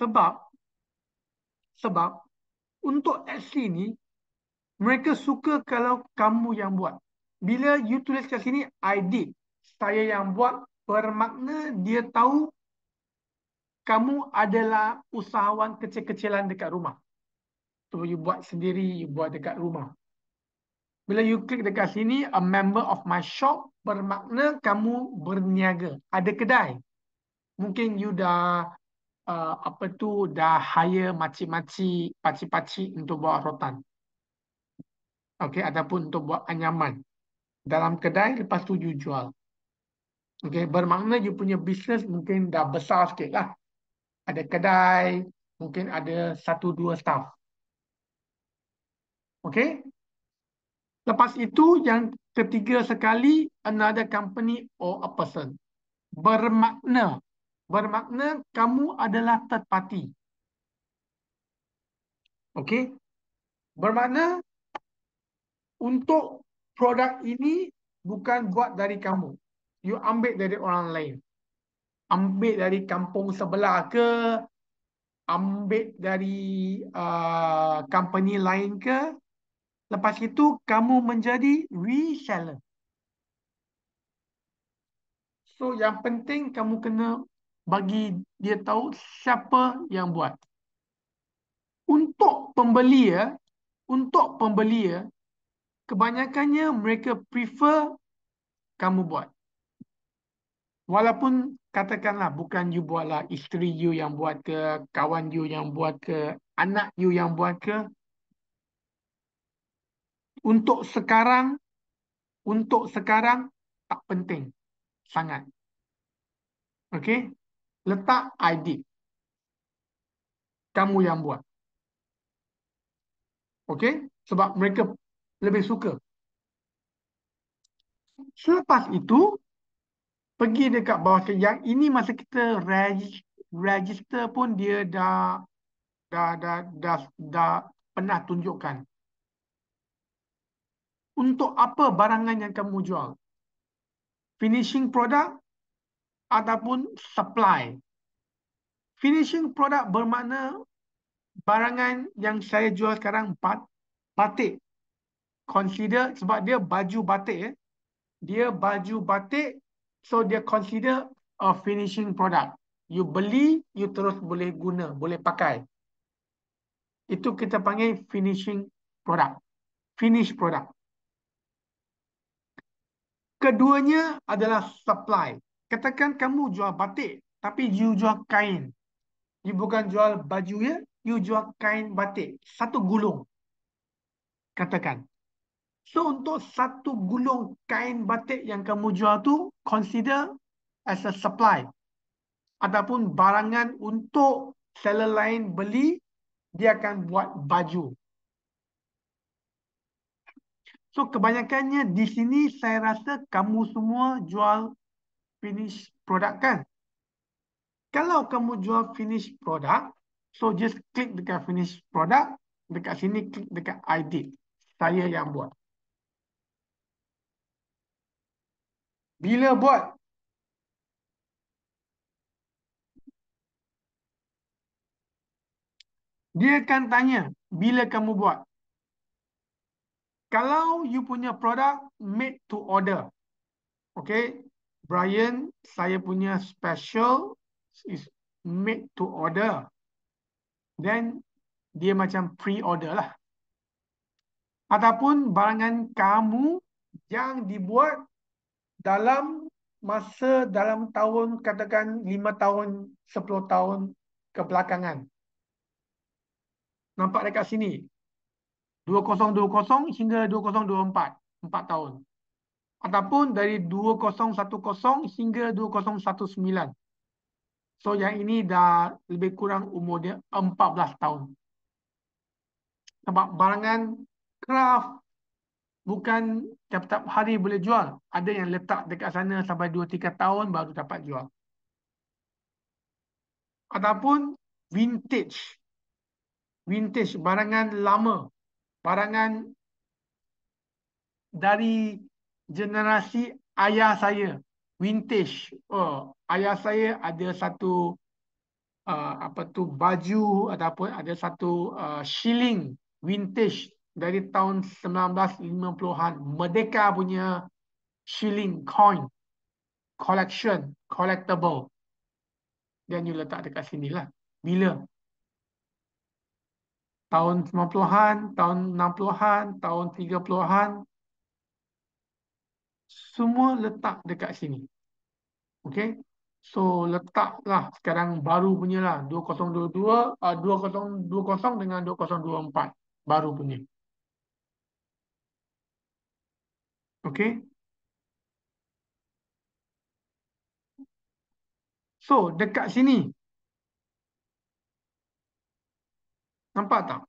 Sebab sebab untuk SC ni mereka suka kalau kamu yang buat. Bila you tulis kat sini I did, saya yang buat bermakna dia tahu kamu adalah usahawan kecil-kecilan dekat rumah. So you buat sendiri, you buat dekat rumah. Bila you klik dekat sini a member of my shop bermakna kamu berniaga, ada kedai. Mungkin you dah uh, apa tu dah hire maci-maci, pakcik-pakcik untuk buat rotan. Okey, ataupun untuk buat anyaman. Dalam kedai, lepas tu you jual. Okey, bermakna you punya bisnes mungkin dah besar sikit lah. Ada kedai, mungkin ada satu dua staff. Okey. Lepas itu, yang ketiga sekali, another company or a person. Bermakna bermakna kamu adalah third party. Okey. Bermakna untuk produk ini bukan buat dari kamu. You ambil dari orang lain. Ambil dari kampung sebelah ke ambil dari uh, company lain ke lepas itu kamu menjadi reseller. So yang penting kamu kena bagi dia tahu siapa yang buat. Untuk pembeli ya, untuk pembeli ya, kebanyakannya mereka prefer kamu buat. Walaupun katakanlah bukan you buatlah, isteri you yang buat ke, kawan you yang buat ke, anak you yang buat ke. Untuk sekarang, untuk sekarang tak penting sangat. Okay? letak ID. Kamu yang buat. Okey? Sebab mereka lebih suka. Selepas itu, pergi dekat bawah yang ini masa kita register pun dia dah dah dah dah, dah, dah pernah tunjukkan. Untuk apa barangan yang kamu jual? Finishing product ataupun supply. Finishing product bermakna barangan yang saya jual sekarang bat batik. Consider sebab dia baju batik. Eh. Dia baju batik, so dia consider a finishing product. You beli, you terus boleh guna, boleh pakai. Itu kita panggil finishing product. Finish product. Keduanya adalah supply. Katakan kamu jual batik, tapi you jual kain. You bukan jual baju ya, you jual kain batik. Satu gulung. Katakan. So untuk satu gulung kain batik yang kamu jual tu, consider as a supply. Ataupun barangan untuk seller lain beli, dia akan buat baju. So kebanyakannya di sini saya rasa kamu semua jual Finish product kan? Kalau kamu jual finish product, so just click dekat finish product, dekat sini klik dekat I did. Saya yang buat. Bila buat? Dia akan tanya, bila kamu buat? Kalau you punya product made to order. Okay, Brian, saya punya special is made to order. Then, dia macam pre-order lah. Ataupun barangan kamu yang dibuat dalam masa dalam tahun, katakan 5 tahun, 10 tahun kebelakangan. Nampak dekat sini. 2020 hingga 2024. 4 tahun. 2020 ataupun dari 2010 hingga 2019. So yang ini dah lebih kurang umur dia 14 tahun. Sebab barangan craft bukan tiap-tiap hari boleh jual. Ada yang letak dekat sana sampai 2-3 tahun baru dapat jual. Ataupun vintage. Vintage, barangan lama. Barangan dari generasi ayah saya vintage oh ayah saya ada satu uh, apa tu baju ataupun ada satu uh, shilling vintage dari tahun 1950-an merdeka punya shilling coin collection collectible dan you letak dekat sini lah. Bila? Tahun 90-an, tahun 60-an, tahun 30-an, semua letak dekat sini. Okay. So letaklah sekarang baru punya lah 2022 uh, 2020 dengan 2024 baru punya. Okay. So dekat sini. Nampak tak?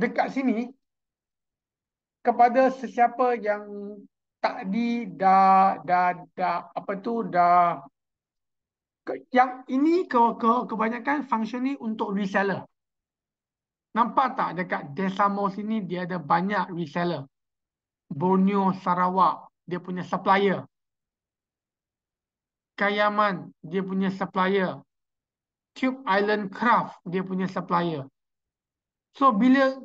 Dekat sini kepada sesiapa yang tak di dah dah dah apa tu dah yang ini ke, ke kebanyakan function ni untuk reseller. Nampak tak dekat desa Desamo sini dia ada banyak reseller. Borneo, Sarawak, dia punya supplier. Kayaman, dia punya supplier. Tube Island Craft, dia punya supplier. So bila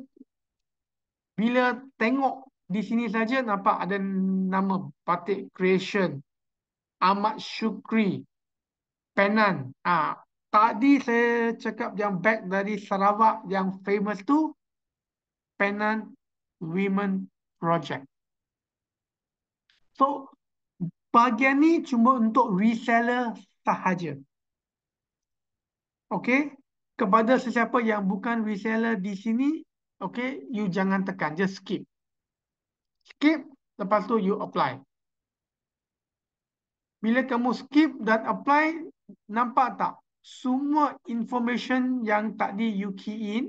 bila tengok di sini saja nampak ada nama Batik Creation Ahmad Syukri Penan. Ah, ha, tadi saya cakap yang bag dari Sarawak yang famous tu Penan Women Project. So bahagian ni cuma untuk reseller sahaja. Okay. Kepada sesiapa yang bukan reseller di sini, okay, you jangan tekan. Just skip skip lepas tu you apply bila kamu skip dan apply nampak tak semua information yang tadi you key in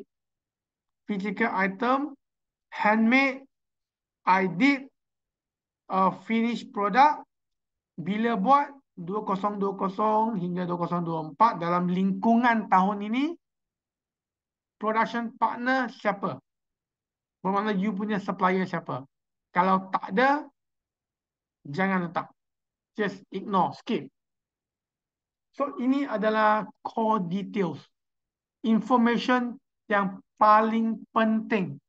physical item handmade i did a finished product bila buat 2020 hingga 2024 dalam lingkungan tahun ini production partner siapa bermakna you punya supplier siapa kalau tak ada, jangan letak. Just ignore, skip. So, ini adalah core details. Information yang paling penting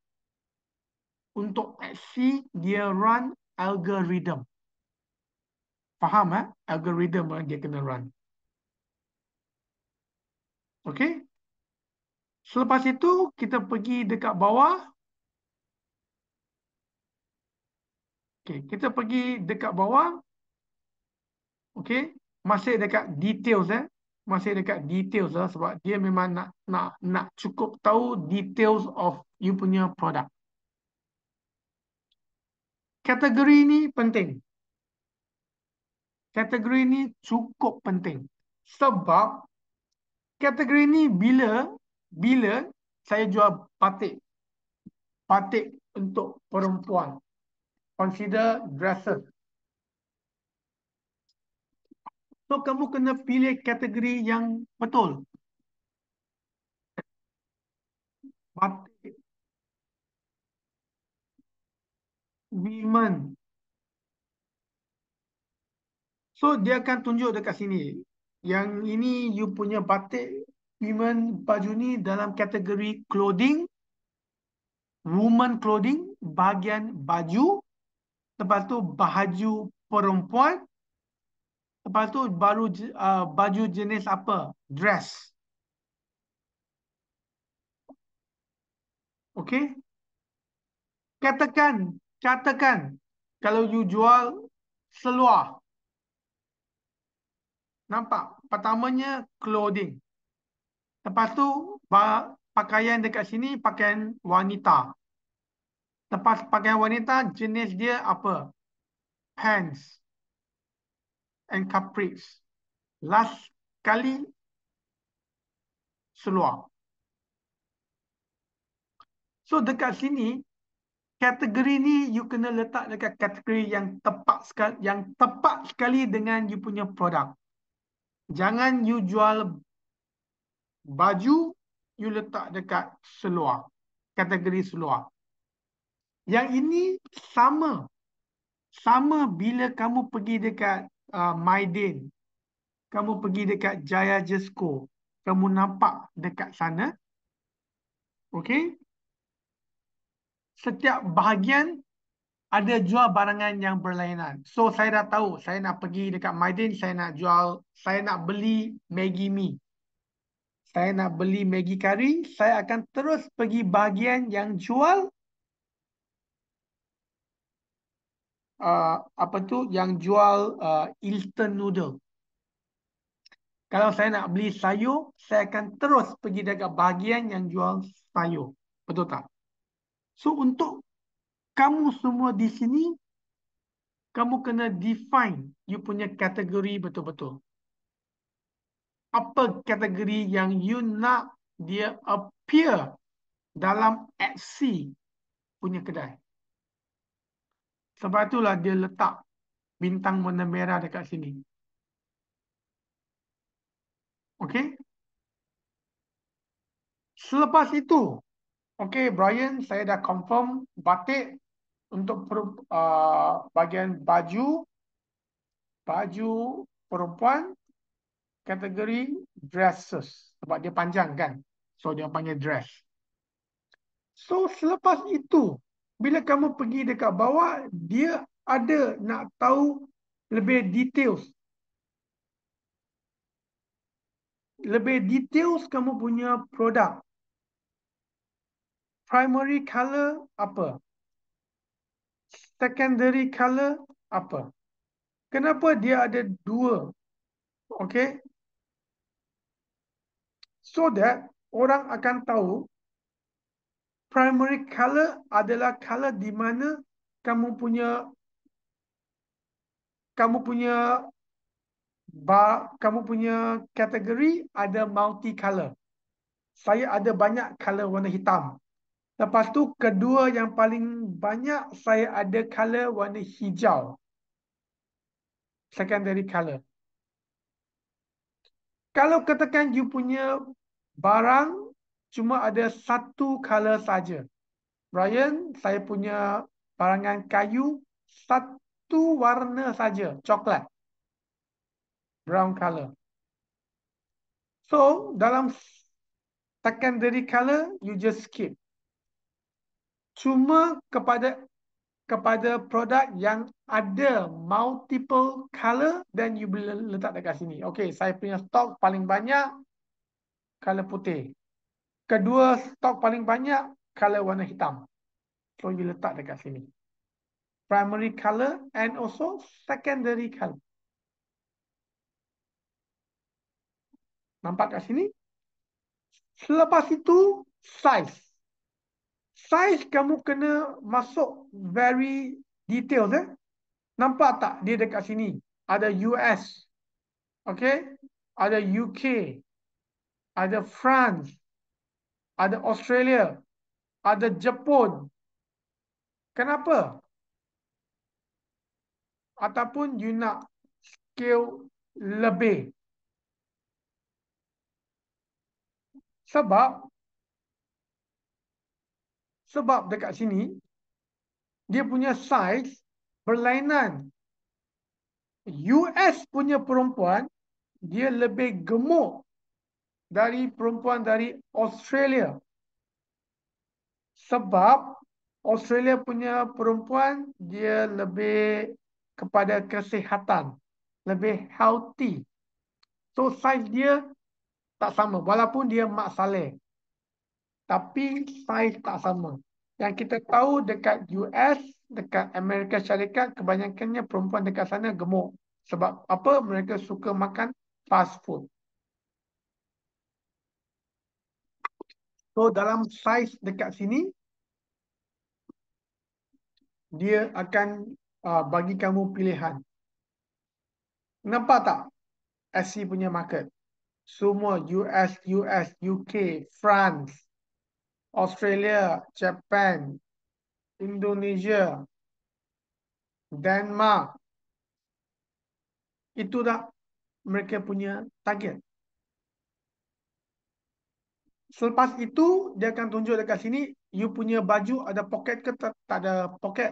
untuk Etsy, dia run algorithm. Faham, eh? algorithm yang dia kena run. Okay? Selepas itu, kita pergi dekat bawah Okay, kita pergi dekat bawah. Okay, masih dekat details eh. Masih dekat details lah sebab dia memang nak nak nak cukup tahu details of you punya produk. Kategori ni penting. Kategori ni cukup penting. Sebab kategori ni bila bila saya jual patik, patik untuk perempuan consider dresses. So kamu kena pilih kategori yang betul. Batik. Women. So dia akan tunjuk dekat sini. Yang ini you punya batik women baju ni dalam kategori clothing. Woman clothing bahagian baju lepas tu baju perempuan, lepas tu baru uh, baju jenis apa? Dress. Okay? Katakan, katakan kalau you jual seluar. Nampak? Pertamanya clothing. Lepas tu pakaian dekat sini pakaian wanita. Lepas pakaian wanita, jenis dia apa? Pants and capris. Last kali, seluar. So dekat sini, kategori ni you kena letak dekat kategori yang tepat sekali, yang tepat sekali dengan you punya produk. Jangan you jual baju, you letak dekat seluar. Kategori seluar. Yang ini sama. Sama bila kamu pergi dekat uh, Maiden. Kamu pergi dekat Jaya Jesco. Kamu nampak dekat sana. Okay. Setiap bahagian ada jual barangan yang berlainan. So saya dah tahu. Saya nak pergi dekat Maiden. Saya nak jual. Saya nak beli Maggi Mi. Saya nak beli Maggi Kari. Saya akan terus pergi bahagian yang jual uh, apa tu yang jual uh, instant noodle. Kalau saya nak beli sayur, saya akan terus pergi dekat bahagian yang jual sayur. Betul tak? So untuk kamu semua di sini, kamu kena define you punya kategori betul-betul. Apa kategori yang you nak dia appear dalam FC punya kedai. Sebab itulah dia letak bintang warna merah dekat sini. Okey. Selepas itu, okey Brian, saya dah confirm batik untuk per, uh, bagian baju baju perempuan kategori dresses sebab dia panjang kan. So dia panggil dress. So selepas itu, bila kamu pergi dekat bawah, dia ada nak tahu lebih details. Lebih details kamu punya produk. Primary color apa? Secondary color apa? Kenapa dia ada dua? Okay. So that orang akan tahu primary color adalah color di mana kamu punya kamu punya bar, kamu punya kategori ada multi color. Saya ada banyak color warna hitam. Lepas tu kedua yang paling banyak saya ada color warna hijau. Secondary color. Kalau katakan you punya barang cuma ada satu color saja. Ryan, saya punya barangan kayu satu warna saja, coklat. Brown color. So, dalam secondary color, you just skip. Cuma kepada kepada produk yang ada multiple color, then you boleh letak dekat sini. Okay, saya punya stok paling banyak color putih. Kedua, stok paling banyak color warna hitam. So, you letak dekat sini. Primary color and also secondary color. Nampak kat sini? Selepas itu, size. Size kamu kena masuk very detailed. Eh? Nampak tak dia dekat sini? Ada US. Okay? Ada UK. Ada France ada Australia, ada Jepun. Kenapa? Ataupun you nak skill lebih. Sebab sebab dekat sini dia punya size berlainan. US punya perempuan dia lebih gemuk dari perempuan dari Australia. Sebab Australia punya perempuan dia lebih kepada kesihatan, lebih healthy. So size dia tak sama walaupun dia mak saleh. Tapi size tak sama. Yang kita tahu dekat US, dekat Amerika Syarikat kebanyakannya perempuan dekat sana gemuk. Sebab apa? Mereka suka makan fast food. So dalam size dekat sini, dia akan uh, bagi kamu pilihan. Nampak tak? SC punya market. Semua US, US, UK, France, Australia, Japan, Indonesia, Denmark. Itu dah mereka punya target. Selepas itu, dia akan tunjuk dekat sini, you punya baju ada poket ke tak, tak ada poket.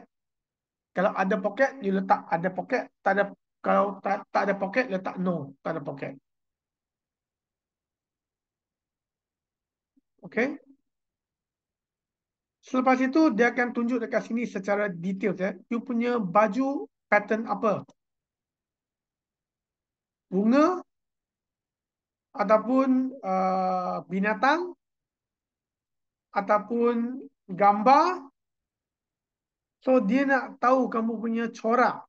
Kalau ada poket, you letak ada poket. Tak ada, kalau tak, tak ada poket, letak no. Tak ada poket. Okay. Selepas itu, dia akan tunjuk dekat sini secara detail. Eh. You punya baju pattern apa? Bunga ataupun uh, binatang, ataupun gambar. So dia nak tahu kamu punya corak.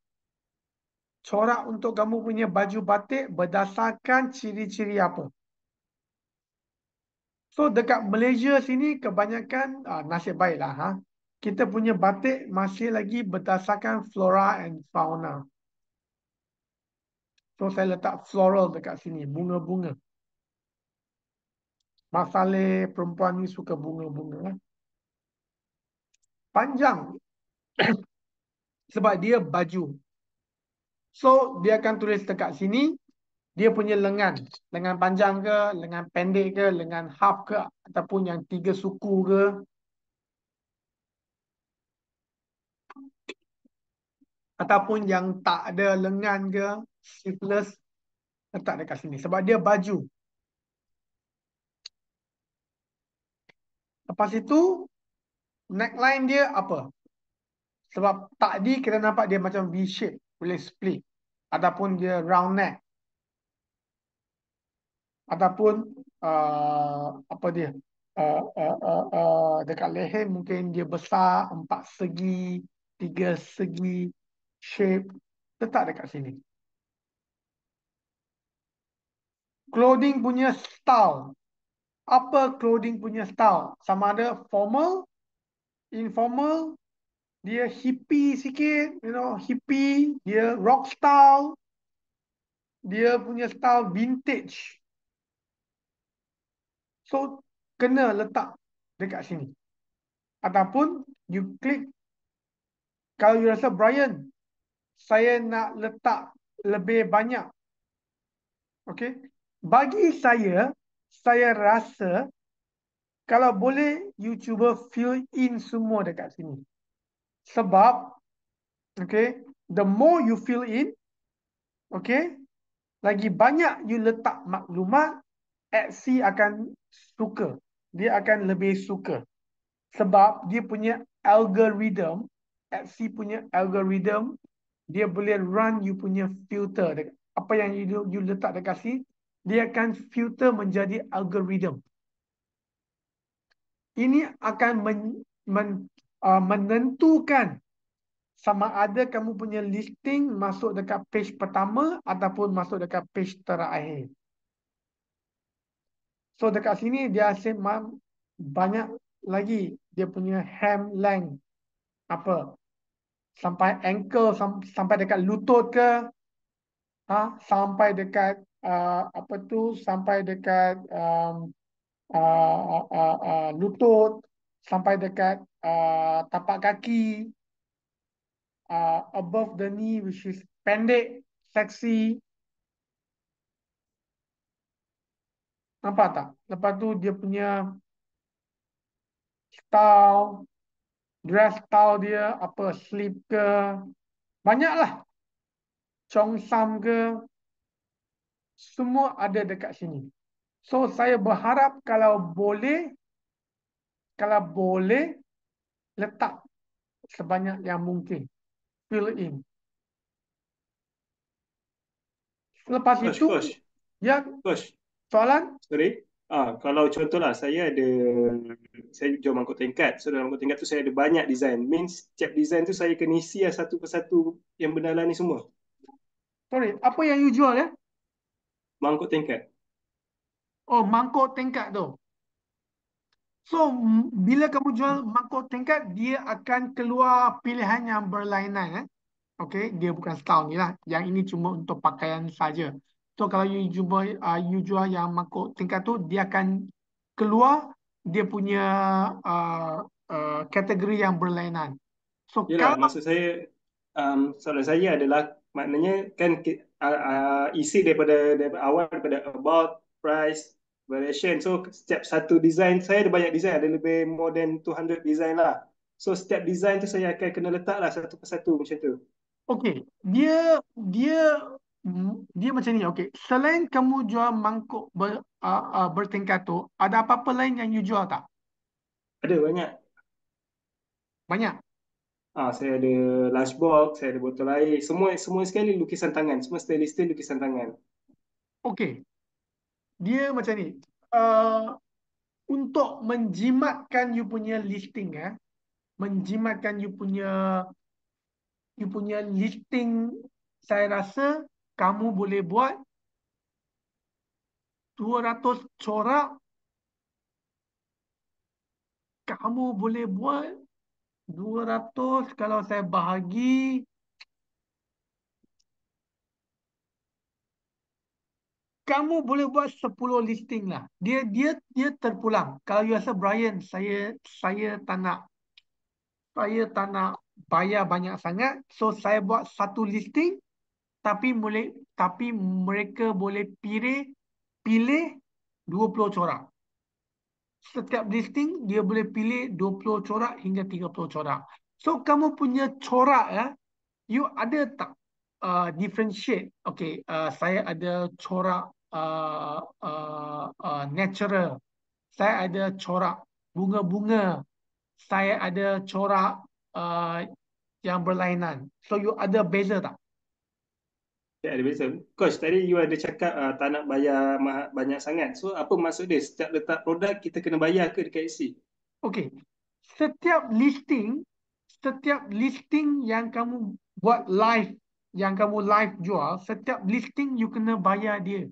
Corak untuk kamu punya baju batik berdasarkan ciri-ciri apa. So dekat Malaysia sini kebanyakan uh, nasib baiklah. Ha? Kita punya batik masih lagi berdasarkan flora and fauna. So saya letak floral dekat sini, bunga-bunga. Masale perempuan ni suka bunga-bunga. Kan? Panjang. Sebab dia baju. So dia akan tulis dekat sini. Dia punya lengan. Lengan panjang ke, lengan pendek ke, lengan half ke. Ataupun yang tiga suku ke. Ataupun yang tak ada lengan ke. Sleeveless. Letak dekat sini. Sebab dia baju. Lepas itu, neckline dia apa? Sebab tadi kita nampak dia macam V-shape. Boleh split. Ataupun dia round neck. Ataupun uh, apa dia? Uh, uh, uh, uh, dekat leher mungkin dia besar empat segi, tiga segi shape. Letak dekat sini. Clothing punya style apa clothing punya style. Sama ada formal, informal, dia hippie sikit, you know, hippie, dia rock style, dia punya style vintage. So, kena letak dekat sini. Ataupun, you click, kalau you rasa, Brian, saya nak letak lebih banyak. Okay. Bagi saya, saya rasa kalau boleh you cuba fill in semua dekat sini. Sebab okay, the more you fill in okay, lagi banyak you letak maklumat XC akan suka. Dia akan lebih suka. Sebab dia punya algorithm XC punya algorithm dia boleh run you punya filter apa yang you, you letak dekat sini dia akan filter menjadi algoritma. Ini akan men, men, uh, menentukan sama ada kamu punya listing masuk dekat page pertama ataupun masuk dekat page terakhir. So dekat sini dia asyik banyak lagi dia punya hem length apa sampai ankle sampai dekat lutut ke ha sampai dekat uh, apa tu sampai dekat um, uh, uh, uh, uh, lutut sampai dekat uh, tapak kaki uh, above the knee which is pendek seksi nampak tak lepas tu dia punya style dress style dia apa slip ke banyaklah Chong sam ke semua ada dekat sini. So saya berharap kalau boleh, kalau boleh letak sebanyak yang mungkin. Fill in. Lepas itu, ya, coach. soalan? Sorry. Ah, kalau contohlah saya ada saya jual mangkuk tingkat. So dalam mangkuk tingkat tu saya ada banyak design. Means setiap design tu saya kena isi lah satu persatu yang benda lah ni semua. Sorry, apa yang you jual ya? mangkuk tingkat. Oh, mangkuk tingkat tu. So, bila kamu jual mangkuk tingkat, dia akan keluar pilihan yang berlainan. Eh? Okay, dia bukan style ni lah. Yang ini cuma untuk pakaian saja. So, kalau you, jumpa, uh, you jual yang mangkuk tingkat tu, dia akan keluar dia punya uh, uh, kategori yang berlainan. So, Yelah, kalau... maksud saya, um, soalan saya adalah maknanya kan Uh, uh, isi daripada, daripada awal daripada about price variation so setiap satu design saya ada banyak design ada lebih more than 200 design lah so setiap design tu saya akan kena letak lah satu persatu macam tu okay dia dia dia macam ni okay selain kamu jual mangkuk ber, uh, uh, bertingkat tu ada apa-apa lain yang you jual tak ada banyak banyak Ah, saya ada lunchbox, saya ada botol air, semua semua sekali lukisan tangan, semua stainless steel lukisan tangan. Okey. Dia macam ni. Uh, untuk menjimatkan you punya listing eh, menjimatkan you punya you punya listing, saya rasa kamu boleh buat 200 corak kamu boleh buat 200 kalau saya bahagi kamu boleh buat 10 listing lah. Dia dia dia terpulang. Kalau you rasa Brian, saya saya tak nak saya tak nak bayar banyak sangat. So saya buat satu listing tapi boleh tapi mereka boleh pilih pilih 20 corak setiap listing dia boleh pilih 20 corak hingga 30 corak. So kamu punya corak ya, you ada tak uh, differentiate? Okay, uh, saya ada corak uh, uh, uh, natural, saya ada corak bunga-bunga, saya ada corak uh, yang berlainan. So you ada beza tak? Tak ada beza. Coach, tadi you ada cakap uh, tak nak bayar ma- banyak sangat. So, apa maksud dia? Setiap letak produk, kita kena bayar ke dekat AC? Okay. Setiap listing, setiap listing yang kamu buat live, yang kamu live jual, setiap listing you kena bayar dia.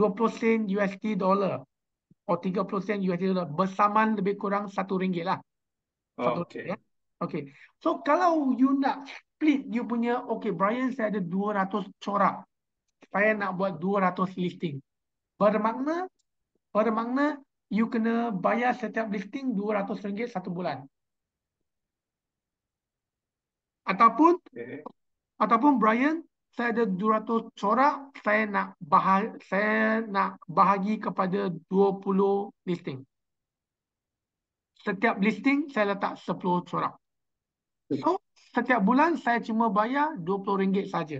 20 sen USD dollar. Atau 30 sen USD dollar. Bersamaan lebih kurang rm ringgit lah. Oh, okay. Ringgit, ya. Okay. So kalau you nak split you punya, okay Brian saya ada 200 corak. Saya nak buat 200 listing. Bermakna, bermakna you kena bayar setiap listing RM200 satu bulan. Ataupun, okay. ataupun Brian, saya ada 200 corak, saya nak bahagi, saya nak bahagi kepada 20 listing. Setiap listing, saya letak 10 corak. So, setiap bulan saya cuma bayar RM20 saja.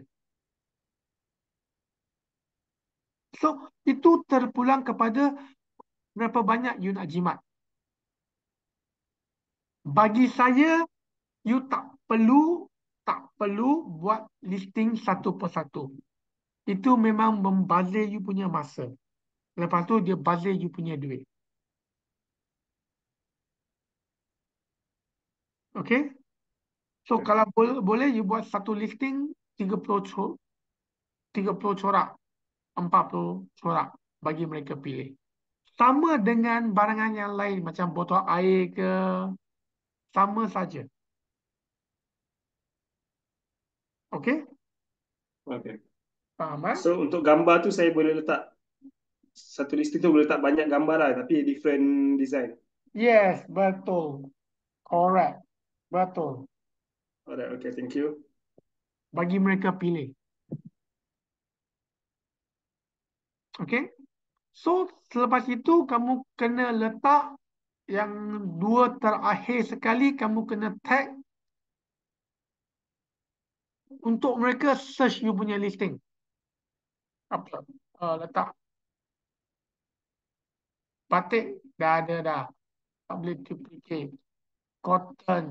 So, itu terpulang kepada berapa banyak you nak jimat. Bagi saya, you tak perlu tak perlu buat listing satu persatu. Itu memang membazir you punya masa. Lepas tu dia bazir you punya duit. Okay? So okay. kalau boleh, boleh you buat satu listing 30 corak, 40 corak bagi mereka pilih. Sama dengan barangan yang lain macam botol air ke, sama saja. Okay? Okay. Faham kan? So untuk gambar tu saya boleh letak, satu listing tu boleh letak banyak gambar lah tapi different design. Yes, betul. Correct. Betul. Alright, okay, thank you. Bagi mereka pilih. Okay. So, selepas itu, kamu kena letak yang dua terakhir sekali, kamu kena tag untuk mereka search you punya listing. Apa? Uh, letak. Batik, dah ada dah. Tak boleh duplicate. Cotton,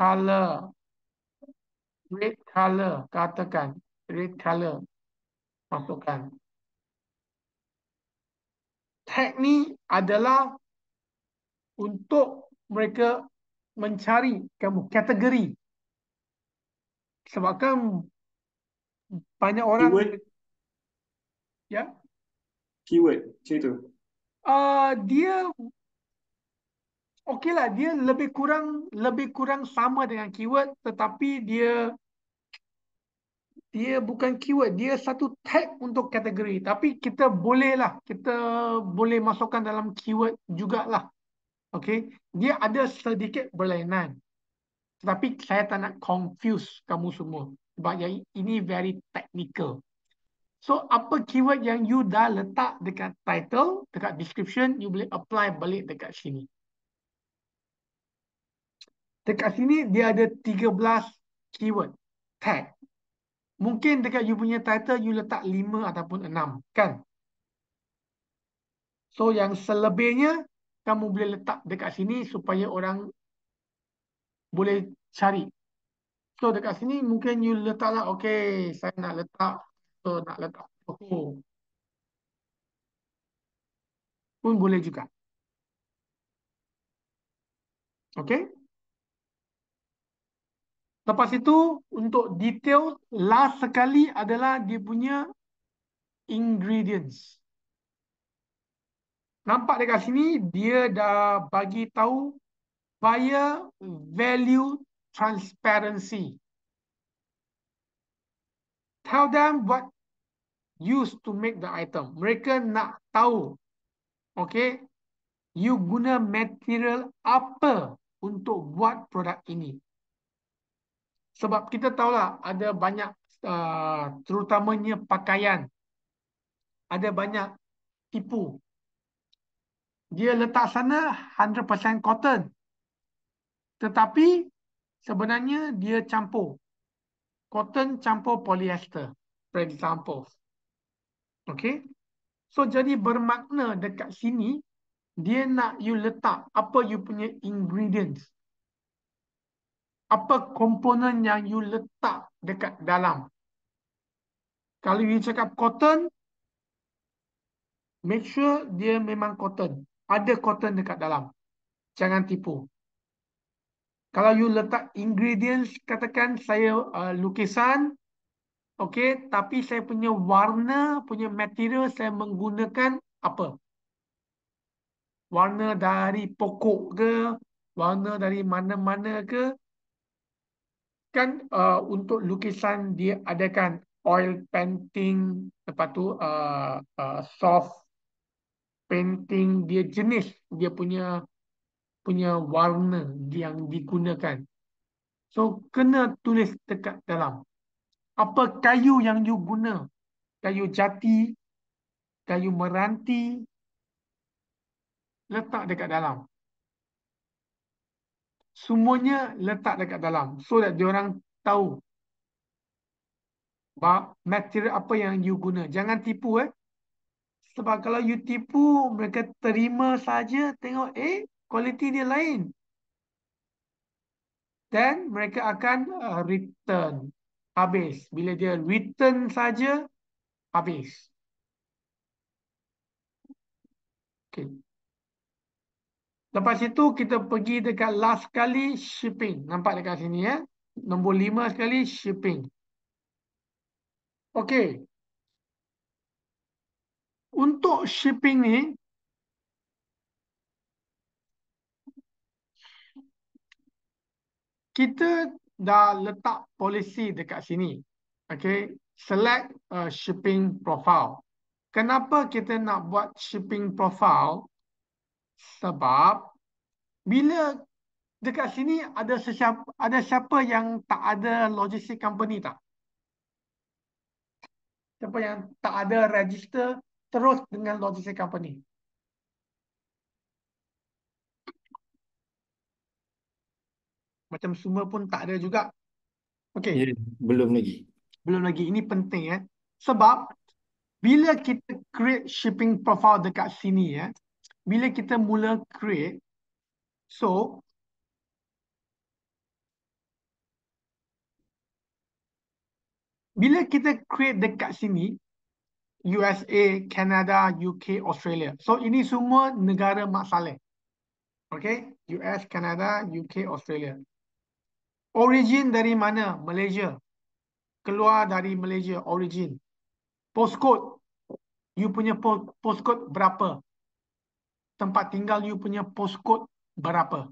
color, red color, katakan red color, masukkan. Teknik adalah untuk mereka mencari kamu kategori. Sebabkan banyak orang. Keyword. Ya. Keyword, macam itu. Uh, ah, dia okey lah dia lebih kurang lebih kurang sama dengan keyword tetapi dia dia bukan keyword dia satu tag untuk kategori tapi kita boleh lah kita boleh masukkan dalam keyword jugalah okey dia ada sedikit berlainan tetapi saya tak nak confuse kamu semua sebab yang ini very technical So apa keyword yang you dah letak dekat title, dekat description, you boleh apply balik dekat sini. Dekat sini dia ada 13 keyword tag. Mungkin dekat you punya title you letak 5 ataupun 6 kan. So yang selebihnya kamu boleh letak dekat sini supaya orang boleh cari. So dekat sini mungkin you letaklah okay saya nak letak so nak letak oh. pun boleh juga. Okay. Lepas itu untuk detail last sekali adalah dia punya ingredients. Nampak dekat sini dia dah bagi tahu buyer value transparency. Tell them what used to make the item. Mereka nak tahu. Okay. You guna material apa untuk buat produk ini. Sebab kita tahulah ada banyak uh, terutamanya pakaian. Ada banyak tipu. Dia letak sana 100% cotton. Tetapi sebenarnya dia campur. Cotton campur polyester. For example. Okay. So jadi bermakna dekat sini, dia nak you letak apa you punya ingredients apa komponen yang you letak dekat dalam. Kalau you cakap cotton, make sure dia memang cotton. Ada cotton dekat dalam. Jangan tipu. Kalau you letak ingredients, katakan saya uh, lukisan, okay, tapi saya punya warna, punya material, saya menggunakan apa? Warna dari pokok ke? Warna dari mana-mana ke? kan uh, untuk lukisan dia ada kan oil painting lepas tu uh, uh, soft painting dia jenis dia punya punya warna yang digunakan so kena tulis dekat dalam apa kayu yang you guna kayu jati kayu meranti letak dekat dalam semuanya letak dekat dalam so that dia orang tahu bah material apa yang you guna jangan tipu eh sebab kalau you tipu mereka terima saja tengok eh kualiti dia lain then mereka akan uh, return habis bila dia return saja habis okay Lepas itu kita pergi dekat last kali shipping. Nampak dekat sini ya. Nombor lima sekali shipping. Okey. Untuk shipping ni. Kita dah letak polisi dekat sini. Okey. Select shipping profile. Kenapa kita nak buat shipping profile sebab bila dekat sini ada sesiapa, ada siapa yang tak ada logistik company tak? Siapa yang tak ada register terus dengan logistik company? Macam semua pun tak ada juga. Okay. Yeah, belum lagi. Belum lagi. Ini penting ya. Eh? Sebab bila kita create shipping profile dekat sini ya. Eh? bila kita mula create so bila kita create dekat sini USA, Canada, UK, Australia. So ini semua negara mak saleh. Okay, US, Canada, UK, Australia. Origin dari mana? Malaysia. Keluar dari Malaysia, origin. Postcode. You punya postcode berapa? tempat tinggal you punya postcode berapa.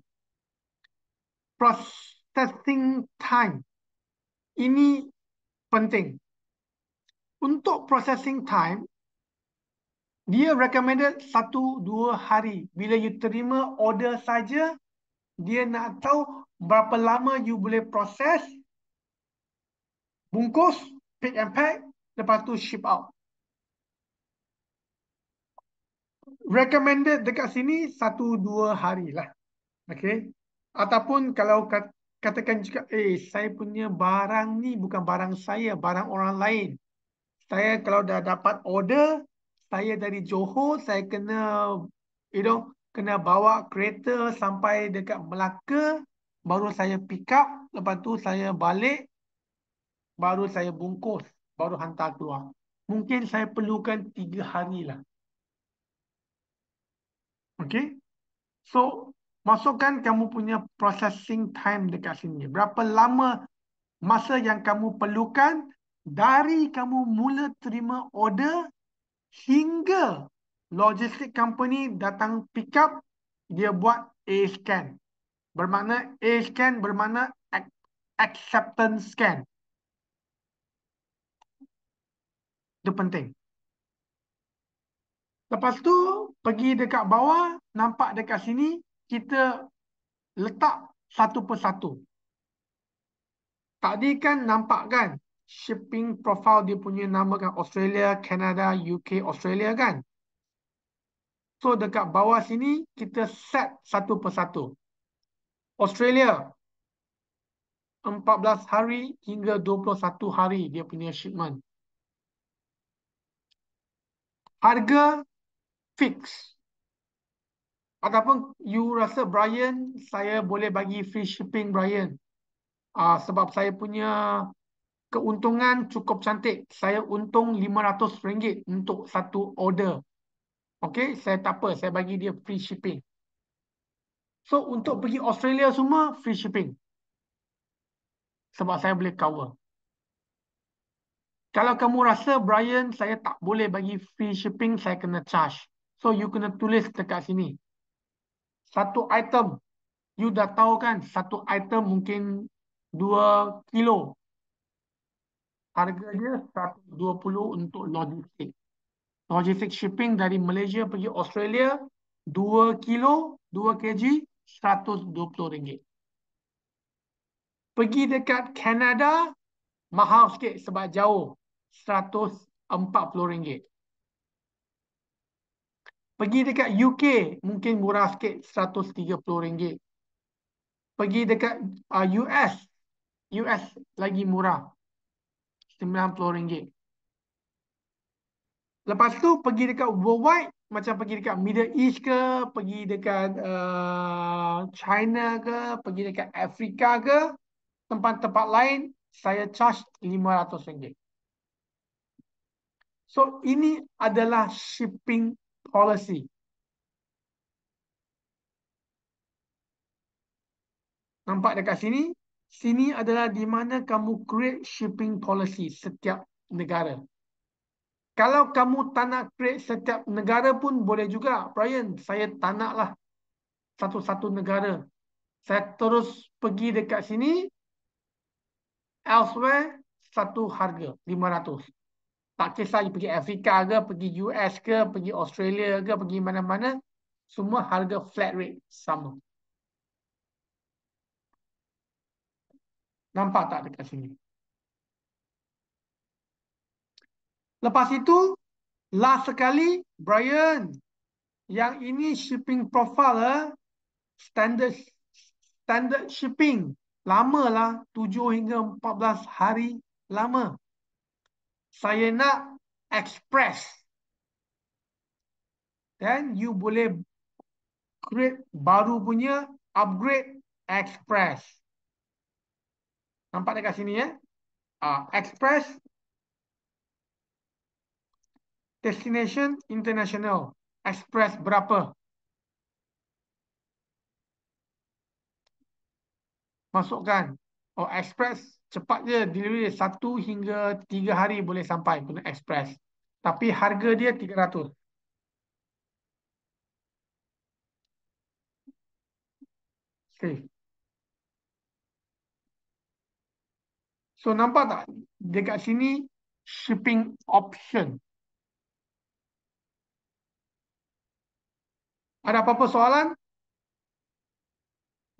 Processing time. Ini penting. Untuk processing time, dia recommended satu dua hari. Bila you terima order saja, dia nak tahu berapa lama you boleh proses, bungkus, pick and pack, lepas tu ship out. recommended dekat sini satu dua hari lah. Okay. Ataupun kalau kat, katakan juga, eh saya punya barang ni bukan barang saya, barang orang lain. Saya kalau dah dapat order, saya dari Johor, saya kena, you know, kena bawa kereta sampai dekat Melaka, baru saya pick up, lepas tu saya balik, baru saya bungkus, baru hantar keluar. Mungkin saya perlukan tiga hari lah. Okay. So, masukkan kamu punya processing time dekat sini. Berapa lama masa yang kamu perlukan dari kamu mula terima order hingga logistik company datang pick up, dia buat A-scan. Bermakna A-scan, bermakna acceptance scan. Itu penting. Lepas tu pergi dekat bawah, nampak dekat sini, kita letak satu persatu. Tadi kan nampak kan shipping profile dia punya nama kan Australia, Canada, UK, Australia kan. So dekat bawah sini kita set satu persatu. Australia 14 hari hingga 21 hari dia punya shipment. Harga fix ataupun you rasa Brian saya boleh bagi free shipping Brian uh, sebab saya punya keuntungan cukup cantik saya untung RM500 untuk satu order Okay, saya tak apa saya bagi dia free shipping so untuk pergi Australia semua free shipping sebab saya boleh cover kalau kamu rasa Brian saya tak boleh bagi free shipping saya kena charge So you kena tulis dekat sini. Satu item. You dah tahu kan satu item mungkin 2 kilo. harga Harganya 120 untuk logistik. Logistik shipping dari Malaysia pergi Australia 2 kilo, 2 kg, 120 ringgit. Pergi dekat Canada mahal sikit sebab jauh. 140 ringgit. Pergi dekat UK mungkin murah sikit RM130. Pergi dekat uh, ah, US. US lagi murah. RM90. Lepas tu pergi dekat worldwide. Macam pergi dekat Middle East ke. Pergi dekat uh, China ke. Pergi dekat Afrika ke. Tempat-tempat lain. Saya charge RM500. So ini adalah shipping policy. Nampak dekat sini? Sini adalah di mana kamu create shipping policy setiap negara. Kalau kamu tak nak create setiap negara pun boleh juga. Brian, saya tak lah satu-satu negara. Saya terus pergi dekat sini. Elsewhere, satu harga, 500 tak kisah pergi Afrika ke, pergi US ke, pergi Australia ke, pergi mana-mana, semua harga flat rate sama. Nampak tak dekat sini? Lepas itu, last sekali, Brian, yang ini shipping profile, eh, standard standard shipping, lama lah, 7 hingga 14 hari lama saya nak express. Then you boleh create baru punya upgrade express. Nampak dekat sini ya? Ah, express destination international. Express berapa? Masukkan. Oh, express cepatnya delivery 1 hingga 3 hari boleh sampai guna express. Tapi harga dia 300. Okay. So nampak tak dekat sini shipping option. Ada apa-apa soalan?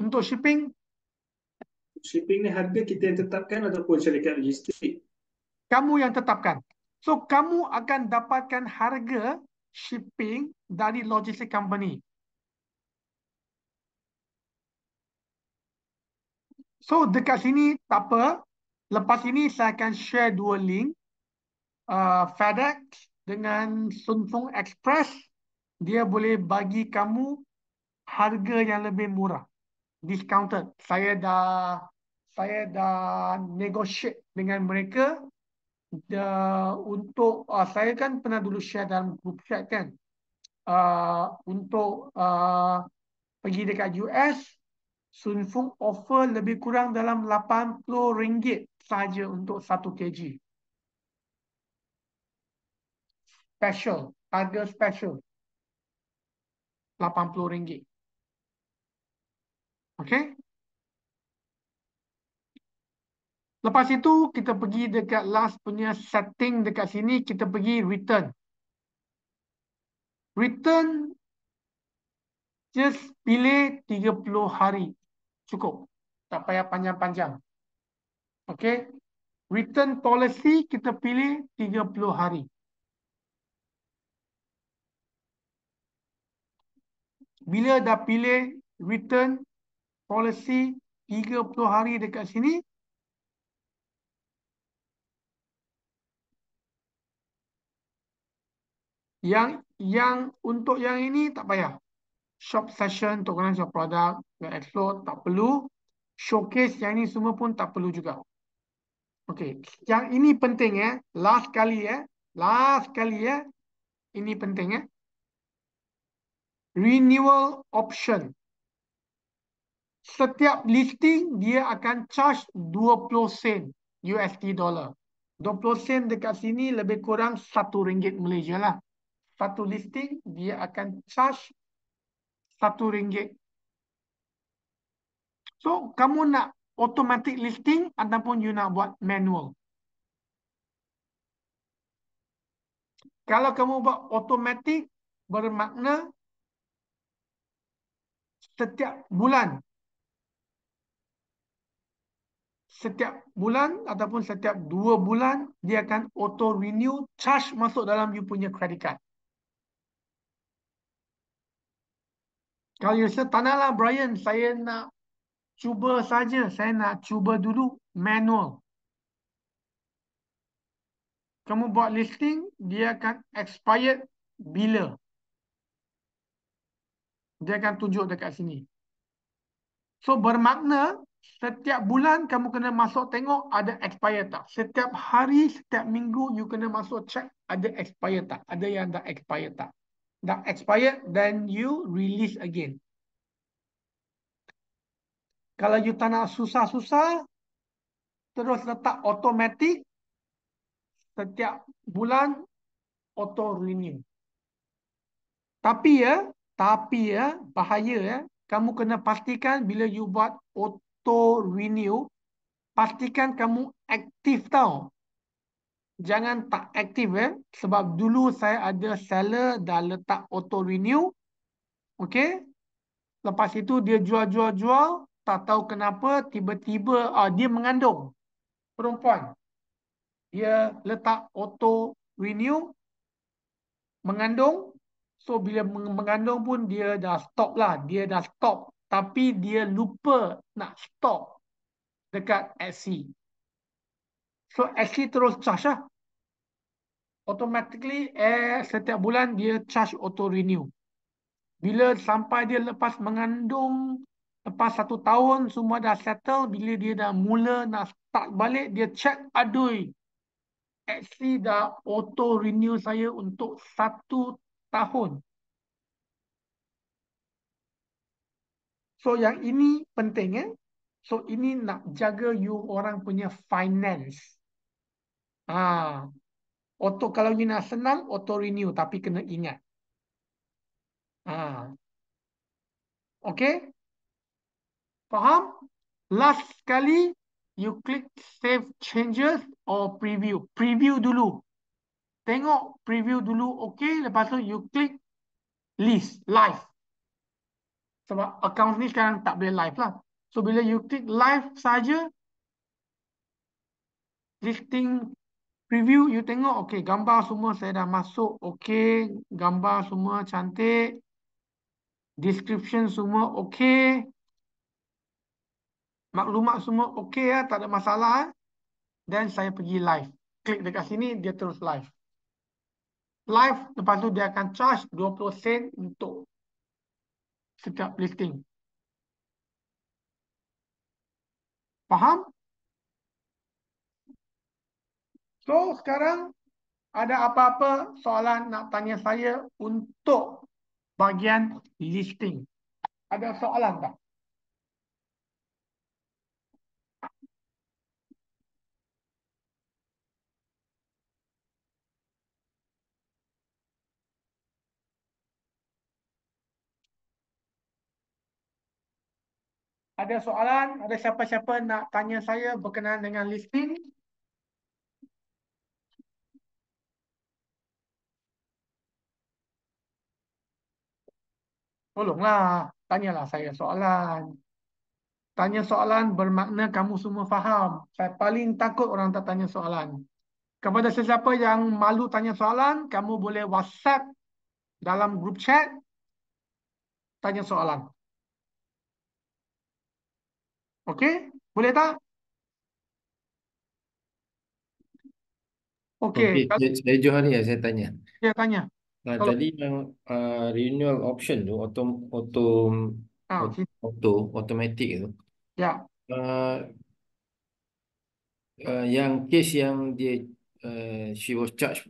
Untuk shipping shipping ni harga kita yang tetapkan ataupun syarikat logistik? Kamu yang tetapkan. So kamu akan dapatkan harga shipping dari logistik company. So dekat sini tak apa. Lepas ini saya akan share dua link. Uh, FedEx dengan Sunfung Express. Dia boleh bagi kamu harga yang lebih murah. Discounted. Saya dah saya dah negotiate dengan mereka the, untuk uh, saya kan pernah dulu share dalam group chat kan uh, untuk uh, pergi dekat US Sun Fung offer lebih kurang dalam RM80 saja untuk 1 kg. Special. Harga special. RM80. Okay. Lepas itu kita pergi dekat last punya setting dekat sini kita pergi return. Return just pilih 30 hari. Cukup. Tak payah panjang-panjang. Okay. Return policy kita pilih 30 hari. Bila dah pilih return policy 30 hari dekat sini. Yang yang untuk yang ini tak payah. Shop session untuk kena shop product, explore tak perlu. Showcase yang ini semua pun tak perlu juga. Okay. Yang ini penting ya. Last kali ya. Last kali ya. Ini penting ya. Renewal option setiap listing dia akan charge 20 sen USD dollar. 20 sen dekat sini lebih kurang 1 ringgit Malaysia lah. Satu listing dia akan charge 1 ringgit. So kamu nak automatic listing ataupun you nak buat manual. Kalau kamu buat automatic bermakna setiap bulan setiap bulan ataupun setiap dua bulan dia akan auto renew charge masuk dalam you punya credit card. Kalau you rasa lah Brian, saya nak cuba saja, saya nak cuba dulu manual. Kamu buat listing, dia akan expired bila. Dia akan tunjuk dekat sini. So bermakna Setiap bulan kamu kena masuk tengok ada expire tak. Setiap hari, setiap minggu you kena masuk check ada expire tak. Ada yang dah expire tak. Dah expire then you release again. Kalau you tak nak susah-susah, terus letak automatic setiap bulan auto renew. Tapi ya, tapi ya bahaya ya, kamu kena pastikan bila you buat auto auto renew pastikan kamu aktif tau jangan tak aktif eh sebab dulu saya ada seller dah letak auto renew okey lepas itu dia jual jual jual tak tahu kenapa tiba-tiba ah dia mengandung perempuan dia letak auto renew mengandung so bila mengandung pun dia dah stop lah dia dah stop tapi dia lupa nak stop dekat SC. So SC terus charge lah. Automatically eh, setiap bulan dia charge auto-renew. Bila sampai dia lepas mengandung, lepas satu tahun semua dah settle, bila dia dah mula nak start balik, dia check adui. SC dah auto-renew saya untuk satu tahun. So yang ini penting eh. So ini nak jaga you orang punya finance. Ah. Auto kalau you nak senang auto renew tapi kena ingat. Ah. Okay. Faham? Last sekali you click save changes or preview. Preview dulu. Tengok preview dulu okay lepas tu you click list live sebab account ni sekarang tak boleh live lah. So bila you click live saja, listing preview you tengok okay, gambar semua saya dah masuk okay, gambar semua cantik description semua okay, maklumat semua okay ya, tak ada masalah dan lah. saya pergi live klik dekat sini dia terus live live lepas tu dia akan charge 20 sen untuk setiap listing. Faham? So sekarang ada apa-apa soalan nak tanya saya untuk bagian listing. Ada soalan tak? ada soalan, ada siapa-siapa nak tanya saya berkenaan dengan listing? Tolonglah, tanyalah saya soalan. Tanya soalan bermakna kamu semua faham. Saya paling takut orang tak tanya soalan. Kepada sesiapa yang malu tanya soalan, kamu boleh WhatsApp dalam group chat tanya soalan. Okey, boleh tak? Okey, okay. saya Johan ya, saya tanya. Saya tanya. Nah, Kalau... jadi yang uh, renewal option tu auto auto ah, auto automatic tu. Ya. Uh, uh, yang case yang dia uh, she was charged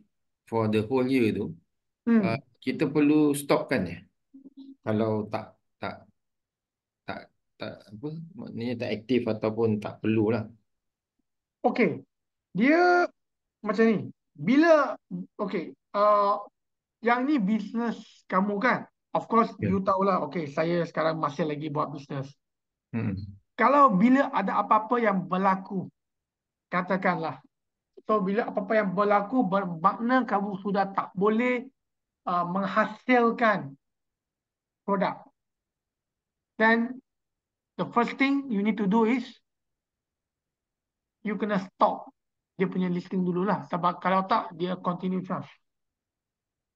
for the whole year tu. Hmm. Uh, kita perlu stopkan ya. Kalau tak tak tak apa maknanya tak aktif ataupun tak perlu lah. Okey. Dia macam ni. Bila okey, uh, yang ni bisnes kamu kan? Of course yeah. you lah. Okey, saya sekarang masih lagi buat bisnes. Hmm. Kalau bila ada apa-apa yang berlaku, katakanlah. So bila apa-apa yang berlaku bermakna kamu sudah tak boleh uh, menghasilkan produk. Dan the first thing you need to do is you kena stop dia punya listing dululah sebab kalau tak dia continue charge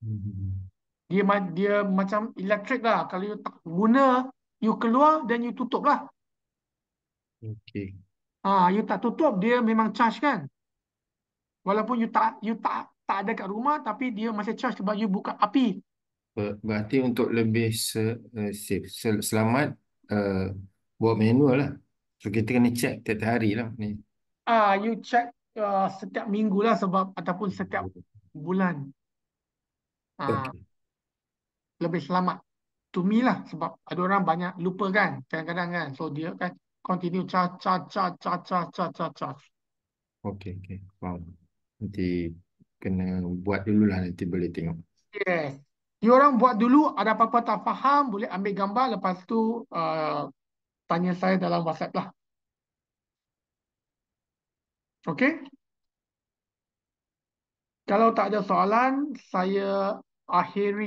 mm-hmm. dia dia macam electric lah kalau you tak guna you keluar dan you tutup lah okay. ah you tak tutup dia memang charge kan walaupun you tak you tak tak ada kat rumah tapi dia masih charge sebab you buka api Ber berarti untuk lebih se uh, safe, sel selamat uh, buat manual lah. So kita kena check setiap hari lah. Ni. Ah, uh, you check uh, setiap minggu lah sebab ataupun setiap bulan. uh, okay. Lebih selamat. To me lah sebab ada orang banyak lupa kan kadang-kadang kan. So dia kan continue cha cha cha cha cha cha cha cha. Okay, okay. Wow. Nanti kena buat dulu lah nanti boleh tengok. Yes. Diorang buat dulu, ada apa-apa tak faham, boleh ambil gambar. Lepas tu, uh, tanya saya dalam WhatsApp lah. okay? Kalau tak ada soalan, saya akhiri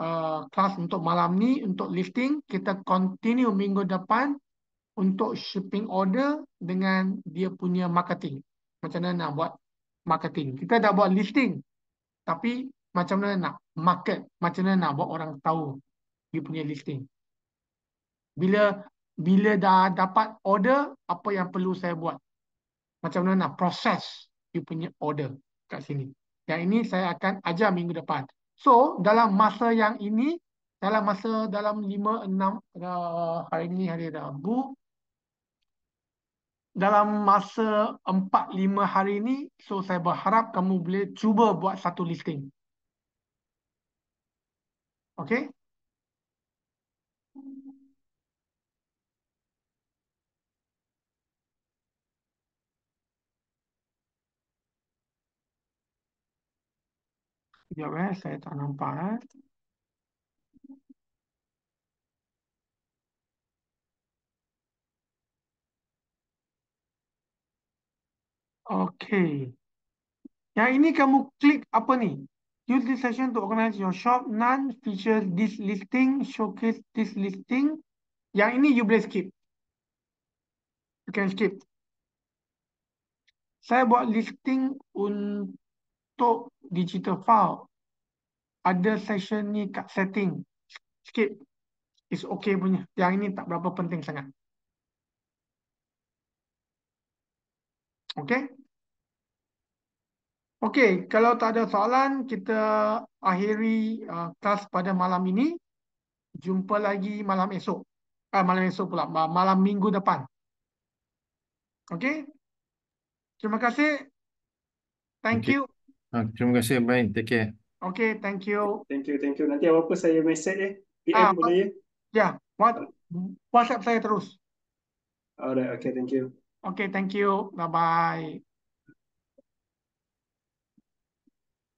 uh, kelas untuk malam ni untuk lifting. Kita continue minggu depan untuk shipping order dengan dia punya marketing. Macam mana nak buat marketing. Kita dah buat listing. Tapi macam mana nak market. Macam mana nak buat orang tahu dia punya listing. Bila bila dah dapat order apa yang perlu saya buat macam mana nak proses you punya order kat sini dan ini saya akan ajar minggu depan so dalam masa yang ini dalam masa dalam 5 6 uh, hari ini hari Rabu dalam masa 4 5 hari ini so saya berharap kamu boleh cuba buat satu listing Okay, ya saya tanam padi. Okay. Yang ini kamu klik apa ni? Use this session to organize your shop. None features this listing. Showcase this listing. Yang ini you boleh skip. You can skip. Saya buat listing untuk untuk digital file ada session ni kat setting sikit is okay punya yang ini tak berapa penting sangat okey okey kalau tak ada soalan kita akhiri uh, kelas pada malam ini jumpa lagi malam esok uh, malam esok pula malam minggu depan okey terima kasih thank okay. you Okay, ah, terima kasih baik. Take care. Okay, thank you. Thank you, thank you. Nanti apa-apa saya message eh. PM ah, boleh ya? Ya, yeah. What, WhatsApp saya terus. Alright, okay, thank you. Okay, thank you. Bye-bye.